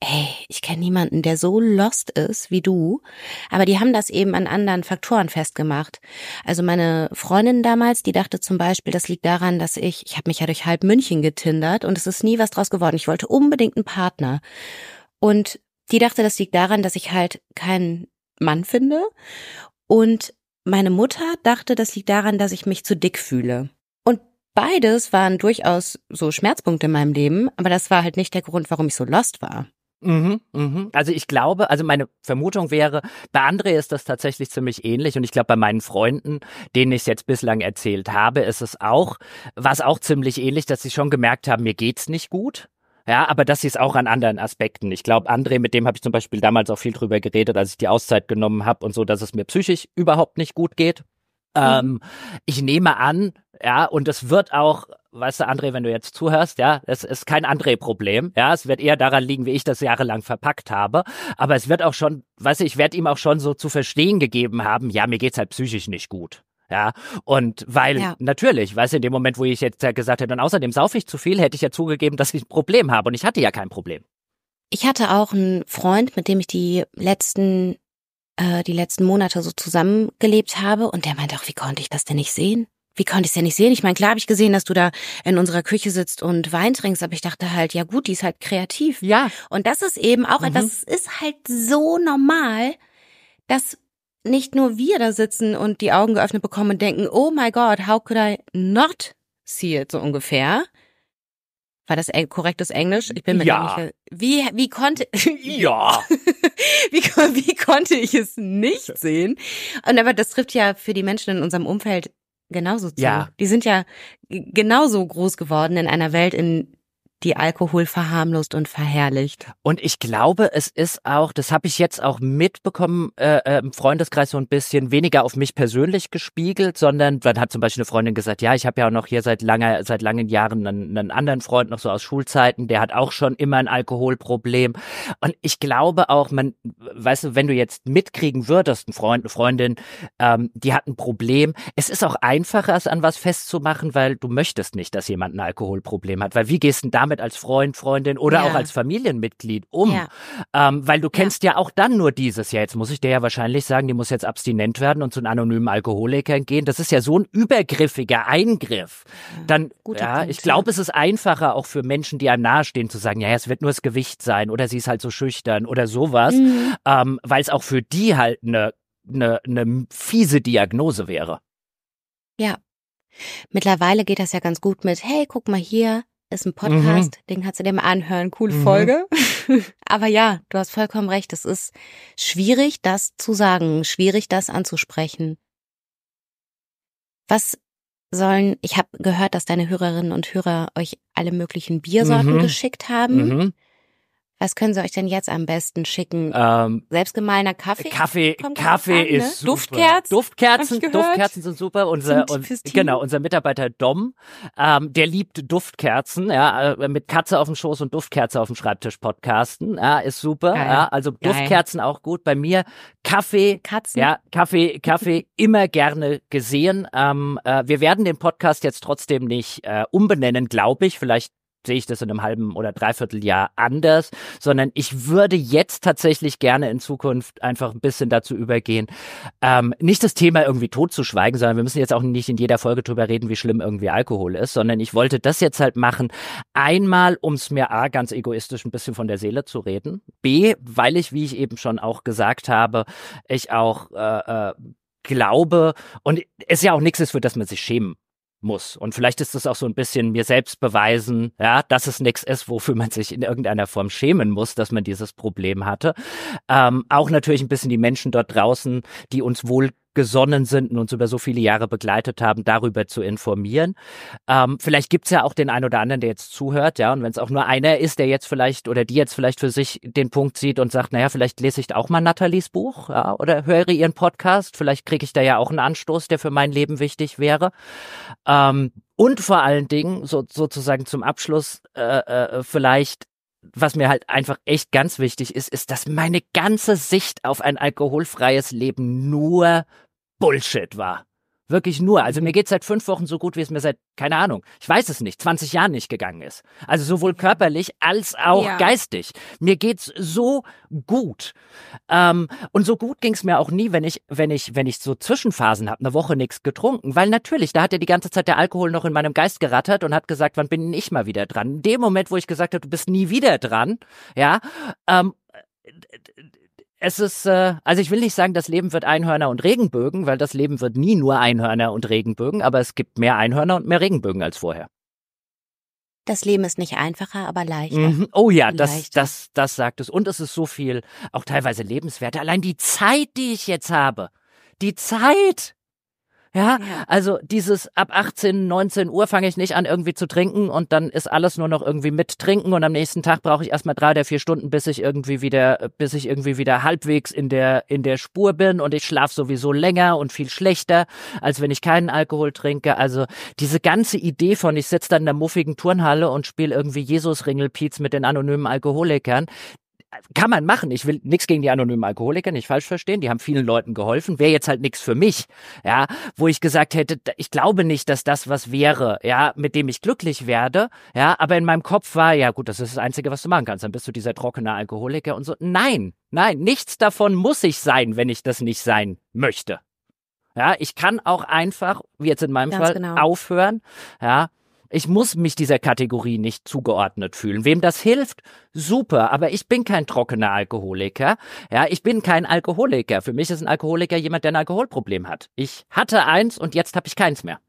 [SPEAKER 1] ey, ich kenne niemanden, der so lost ist wie du. Aber die haben das eben an anderen Faktoren festgemacht. Also meine Freundin damals, die dachte zum Beispiel, das liegt daran, dass ich, ich habe mich ja durch halb München getindert und es ist nie was draus geworden. Ich wollte unbedingt einen Partner. Und die dachte, das liegt daran, dass ich halt keinen Mann finde. Und meine Mutter dachte, das liegt daran, dass ich mich zu dick fühle beides waren durchaus so Schmerzpunkte in meinem Leben, aber das war halt nicht der Grund, warum
[SPEAKER 2] ich so lost war.
[SPEAKER 1] Mhm, mhm.
[SPEAKER 2] Also ich glaube, also meine Vermutung wäre, bei André ist das tatsächlich ziemlich ähnlich und ich glaube, bei meinen Freunden, denen ich es jetzt bislang erzählt habe, ist es auch, war es auch ziemlich ähnlich, dass sie schon gemerkt haben, mir geht's nicht gut. Ja, aber das ist auch an anderen Aspekten. Ich glaube, André, mit dem habe ich zum Beispiel damals auch viel drüber geredet, als ich die Auszeit genommen habe und so, dass es mir psychisch überhaupt nicht gut geht. Mhm. Ähm, ich nehme an, ja, und es wird auch, weißt du, André, wenn du jetzt zuhörst, ja, es ist kein André-Problem, ja, es wird eher daran liegen, wie ich das jahrelang verpackt habe, aber es wird auch schon, weißt du, ich werde ihm auch schon so zu verstehen gegeben haben, ja, mir geht's halt psychisch nicht gut. Ja, und weil ja. natürlich, weißt du, in dem Moment, wo ich jetzt ja gesagt hätte, und außerdem saufe ich zu viel, hätte ich ja zugegeben, dass ich ein Problem habe und ich hatte ja kein Problem.
[SPEAKER 1] Ich hatte auch einen Freund, mit dem ich die letzten äh, die letzten Monate so zusammengelebt habe. Und der meinte auch, wie konnte ich das denn nicht sehen? Wie konnte ich es denn nicht sehen? Ich meine, klar habe ich gesehen, dass du da in unserer Küche sitzt und Wein trinkst, aber ich dachte halt, ja gut, die ist halt kreativ. Ja. Und das ist eben auch mhm. etwas, ist halt so normal, dass nicht nur wir da sitzen und die Augen geöffnet bekommen und denken, oh my God, how could I not see it, so ungefähr, war das korrektes Englisch? Ich bin mir ja. nicht Wie wie konnte ja wie, wie konnte ich es nicht sehen? Und aber das trifft ja für die Menschen in unserem Umfeld genauso zu. Ja. Die sind ja genauso groß geworden in einer Welt, in die Alkohol verharmlost und
[SPEAKER 2] verherrlicht. Und ich glaube, es ist auch, das habe ich jetzt auch mitbekommen, äh, äh, im Freundeskreis so ein bisschen weniger auf mich persönlich gespiegelt, sondern dann hat zum Beispiel eine Freundin gesagt, ja, ich habe ja auch noch hier seit langer, seit langen Jahren einen, einen anderen Freund noch so aus Schulzeiten, der hat auch schon immer ein Alkoholproblem. Und ich glaube auch, man, weißt du, wenn du jetzt mitkriegen würdest, ein Freund, eine Freundin, ähm, die hat ein Problem, es ist auch einfacher, es an was festzumachen, weil du möchtest nicht, dass jemand ein Alkoholproblem hat, weil wie gehst du damit damit als Freund, Freundin oder ja. auch als Familienmitglied um. Ja. Ähm, weil du kennst ja. ja. auch dann nur dieses Jahr. Jetzt muss ich dir ja wahrscheinlich sagen, die muss jetzt abstinent werden und zu einem anonymen Alkoholiker gehen. Das ist ja so ein übergriffiger Eingriff. Dann, Guter ja, Punkt, ich glaube, es ist einfacher auch für Menschen, die einem nahestehen, zu sagen, ja, es wird nur das Gewicht sein oder sie ist halt so schüchtern oder sowas, mhm. ähm, weil es auch für die halt eine eine, eine fiese Diagnose wäre.
[SPEAKER 1] Ja. Mittlerweile geht das ja ganz gut mit, hey, guck mal hier, ist ein mhm. Podcast, mhm. den kannst du dir mal anhören. Coole mhm. Folge. Aber ja, du hast vollkommen recht. Es ist schwierig, das zu sagen, schwierig, das anzusprechen. Was sollen, ich habe gehört, dass deine Hörerinnen und Hörer euch alle möglichen Biersorten mhm. geschickt haben. Mhm. Was können sie euch denn jetzt am besten schicken? Ähm, Selbstgemahlener
[SPEAKER 2] Kaffee? Kaffee, Kaffee an, ist ne? super. Duftkerzen? Duftkerzen, Duftkerzen sind super. Unser, und, genau, unser Mitarbeiter Dom, ähm, der liebt Duftkerzen, ja, äh, mit Katze auf dem Schoß und Duftkerze auf dem Schreibtisch podcasten, ja, ist super, ja, also Geil. Duftkerzen auch gut. Bei mir Kaffee, Katzen. ja, Kaffee, Kaffee immer gerne gesehen. Ähm, äh, wir werden den Podcast jetzt trotzdem nicht äh, umbenennen, glaube ich. Vielleicht sehe ich das in einem halben oder dreiviertel Jahr anders, sondern ich würde jetzt tatsächlich gerne in Zukunft einfach ein bisschen dazu übergehen, ähm, nicht das Thema irgendwie totzuschweigen, sondern wir müssen jetzt auch nicht in jeder Folge drüber reden, wie schlimm irgendwie Alkohol ist, sondern ich wollte das jetzt halt machen, einmal, um es mir A, ganz egoistisch ein bisschen von der Seele zu reden, B, weil ich, wie ich eben schon auch gesagt habe, ich auch äh, äh, glaube und es ist ja auch nichts ist, für das man sich schämen muss. Und vielleicht ist es auch so ein bisschen mir selbst beweisen, ja, dass es nichts ist, wofür man sich in irgendeiner Form schämen muss, dass man dieses Problem hatte. Ähm, auch natürlich ein bisschen die Menschen dort draußen, die uns wohl gesonnen sind und uns über so viele Jahre begleitet haben, darüber zu informieren. Ähm, vielleicht gibt es ja auch den einen oder anderen, der jetzt zuhört, ja, und wenn es auch nur einer ist, der jetzt vielleicht oder die jetzt vielleicht für sich den Punkt sieht und sagt, naja, vielleicht lese ich auch mal Nathalies Buch ja, oder höre ihren Podcast, vielleicht kriege ich da ja auch einen Anstoß, der für mein Leben wichtig wäre. Ähm, und vor allen Dingen, so, sozusagen zum Abschluss, äh, äh, vielleicht was mir halt einfach echt ganz wichtig ist, ist, dass meine ganze Sicht auf ein alkoholfreies Leben nur Bullshit war. Wirklich nur. Also mir geht's seit fünf Wochen so gut, wie es mir seit, keine Ahnung, ich weiß es nicht, 20 Jahren nicht gegangen ist. Also sowohl körperlich als auch ja. geistig. Mir geht's so gut. Ähm, und so gut ging's mir auch nie, wenn ich, wenn ich, wenn ich so Zwischenphasen habe, eine Woche nichts getrunken. Weil natürlich, da hat ja die ganze Zeit der Alkohol noch in meinem Geist gerattert und hat gesagt, wann bin ich mal wieder dran? In dem Moment, wo ich gesagt habe, du bist nie wieder dran, ja, ähm, es ist, äh, also ich will nicht sagen, das Leben wird Einhörner und Regenbögen, weil das Leben wird nie nur Einhörner und Regenbögen, aber es gibt mehr Einhörner und mehr Regenbögen als vorher.
[SPEAKER 1] Das Leben ist nicht einfacher, aber leichter.
[SPEAKER 2] Mhm. Oh ja, das, leichter. das, das sagt es. Und es ist so viel, auch teilweise lebenswerter. Allein die Zeit, die ich jetzt habe. Die Zeit, ja, also dieses ab 18, 19 Uhr fange ich nicht an irgendwie zu trinken und dann ist alles nur noch irgendwie mit trinken und am nächsten Tag brauche ich erstmal drei oder vier Stunden, bis ich irgendwie wieder, bis ich irgendwie wieder halbwegs in der, in der Spur bin und ich schlafe sowieso länger und viel schlechter, als wenn ich keinen Alkohol trinke. Also diese ganze Idee von ich sitze dann in der muffigen Turnhalle und spiele irgendwie Jesus-Ringelpiez mit den anonymen Alkoholikern, kann man machen. Ich will nichts gegen die anonymen Alkoholiker, nicht falsch verstehen. Die haben vielen Leuten geholfen. Wäre jetzt halt nichts für mich, ja, wo ich gesagt hätte, ich glaube nicht, dass das was wäre, ja, mit dem ich glücklich werde, ja. Aber in meinem Kopf war, ja gut, das ist das Einzige, was du machen kannst. Dann bist du dieser trockene Alkoholiker und so. Nein, nein, nichts davon muss ich sein, wenn ich das nicht sein möchte. Ja, ich kann auch einfach, wie jetzt in meinem Ganz Fall, genau. aufhören, ja, ich muss mich dieser Kategorie nicht zugeordnet fühlen. Wem das hilft, super, aber ich bin kein trockener Alkoholiker. Ja, ich bin kein Alkoholiker. Für mich ist ein Alkoholiker jemand, der ein Alkoholproblem hat. Ich hatte eins und jetzt habe ich keins mehr.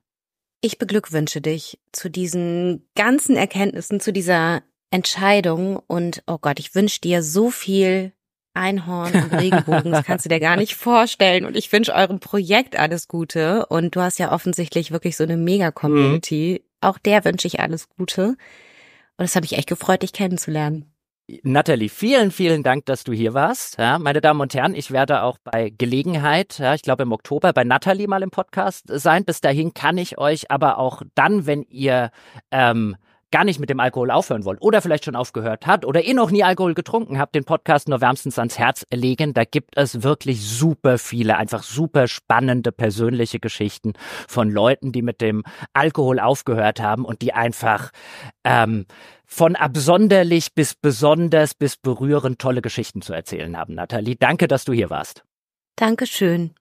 [SPEAKER 1] Ich beglückwünsche dich zu diesen ganzen Erkenntnissen, zu dieser Entscheidung und oh Gott, ich wünsche dir so viel Einhorn und Regenbogen, das kannst du dir gar nicht vorstellen. Und ich wünsche eurem Projekt alles Gute. Und du hast ja offensichtlich wirklich so eine Mega-Community, mhm. Auch der wünsche ich alles Gute. Und es hat mich echt gefreut, dich kennenzulernen.
[SPEAKER 2] Natalie, vielen, vielen Dank, dass du hier warst. Ja, meine Damen und Herren, ich werde auch bei Gelegenheit, ja, ich glaube im Oktober, bei Natalie mal im Podcast sein. Bis dahin kann ich euch aber auch dann, wenn ihr ähm, gar nicht mit dem Alkohol aufhören wollt oder vielleicht schon aufgehört hat oder ihr eh noch nie Alkohol getrunken habt, den Podcast nur wärmstens ans Herz legen. Da gibt es wirklich super viele, einfach super spannende persönliche Geschichten von Leuten, die mit dem Alkohol aufgehört haben und die einfach ähm, von absonderlich bis besonders bis berührend tolle Geschichten zu erzählen haben. Nathalie, danke, dass du hier warst. Dankeschön.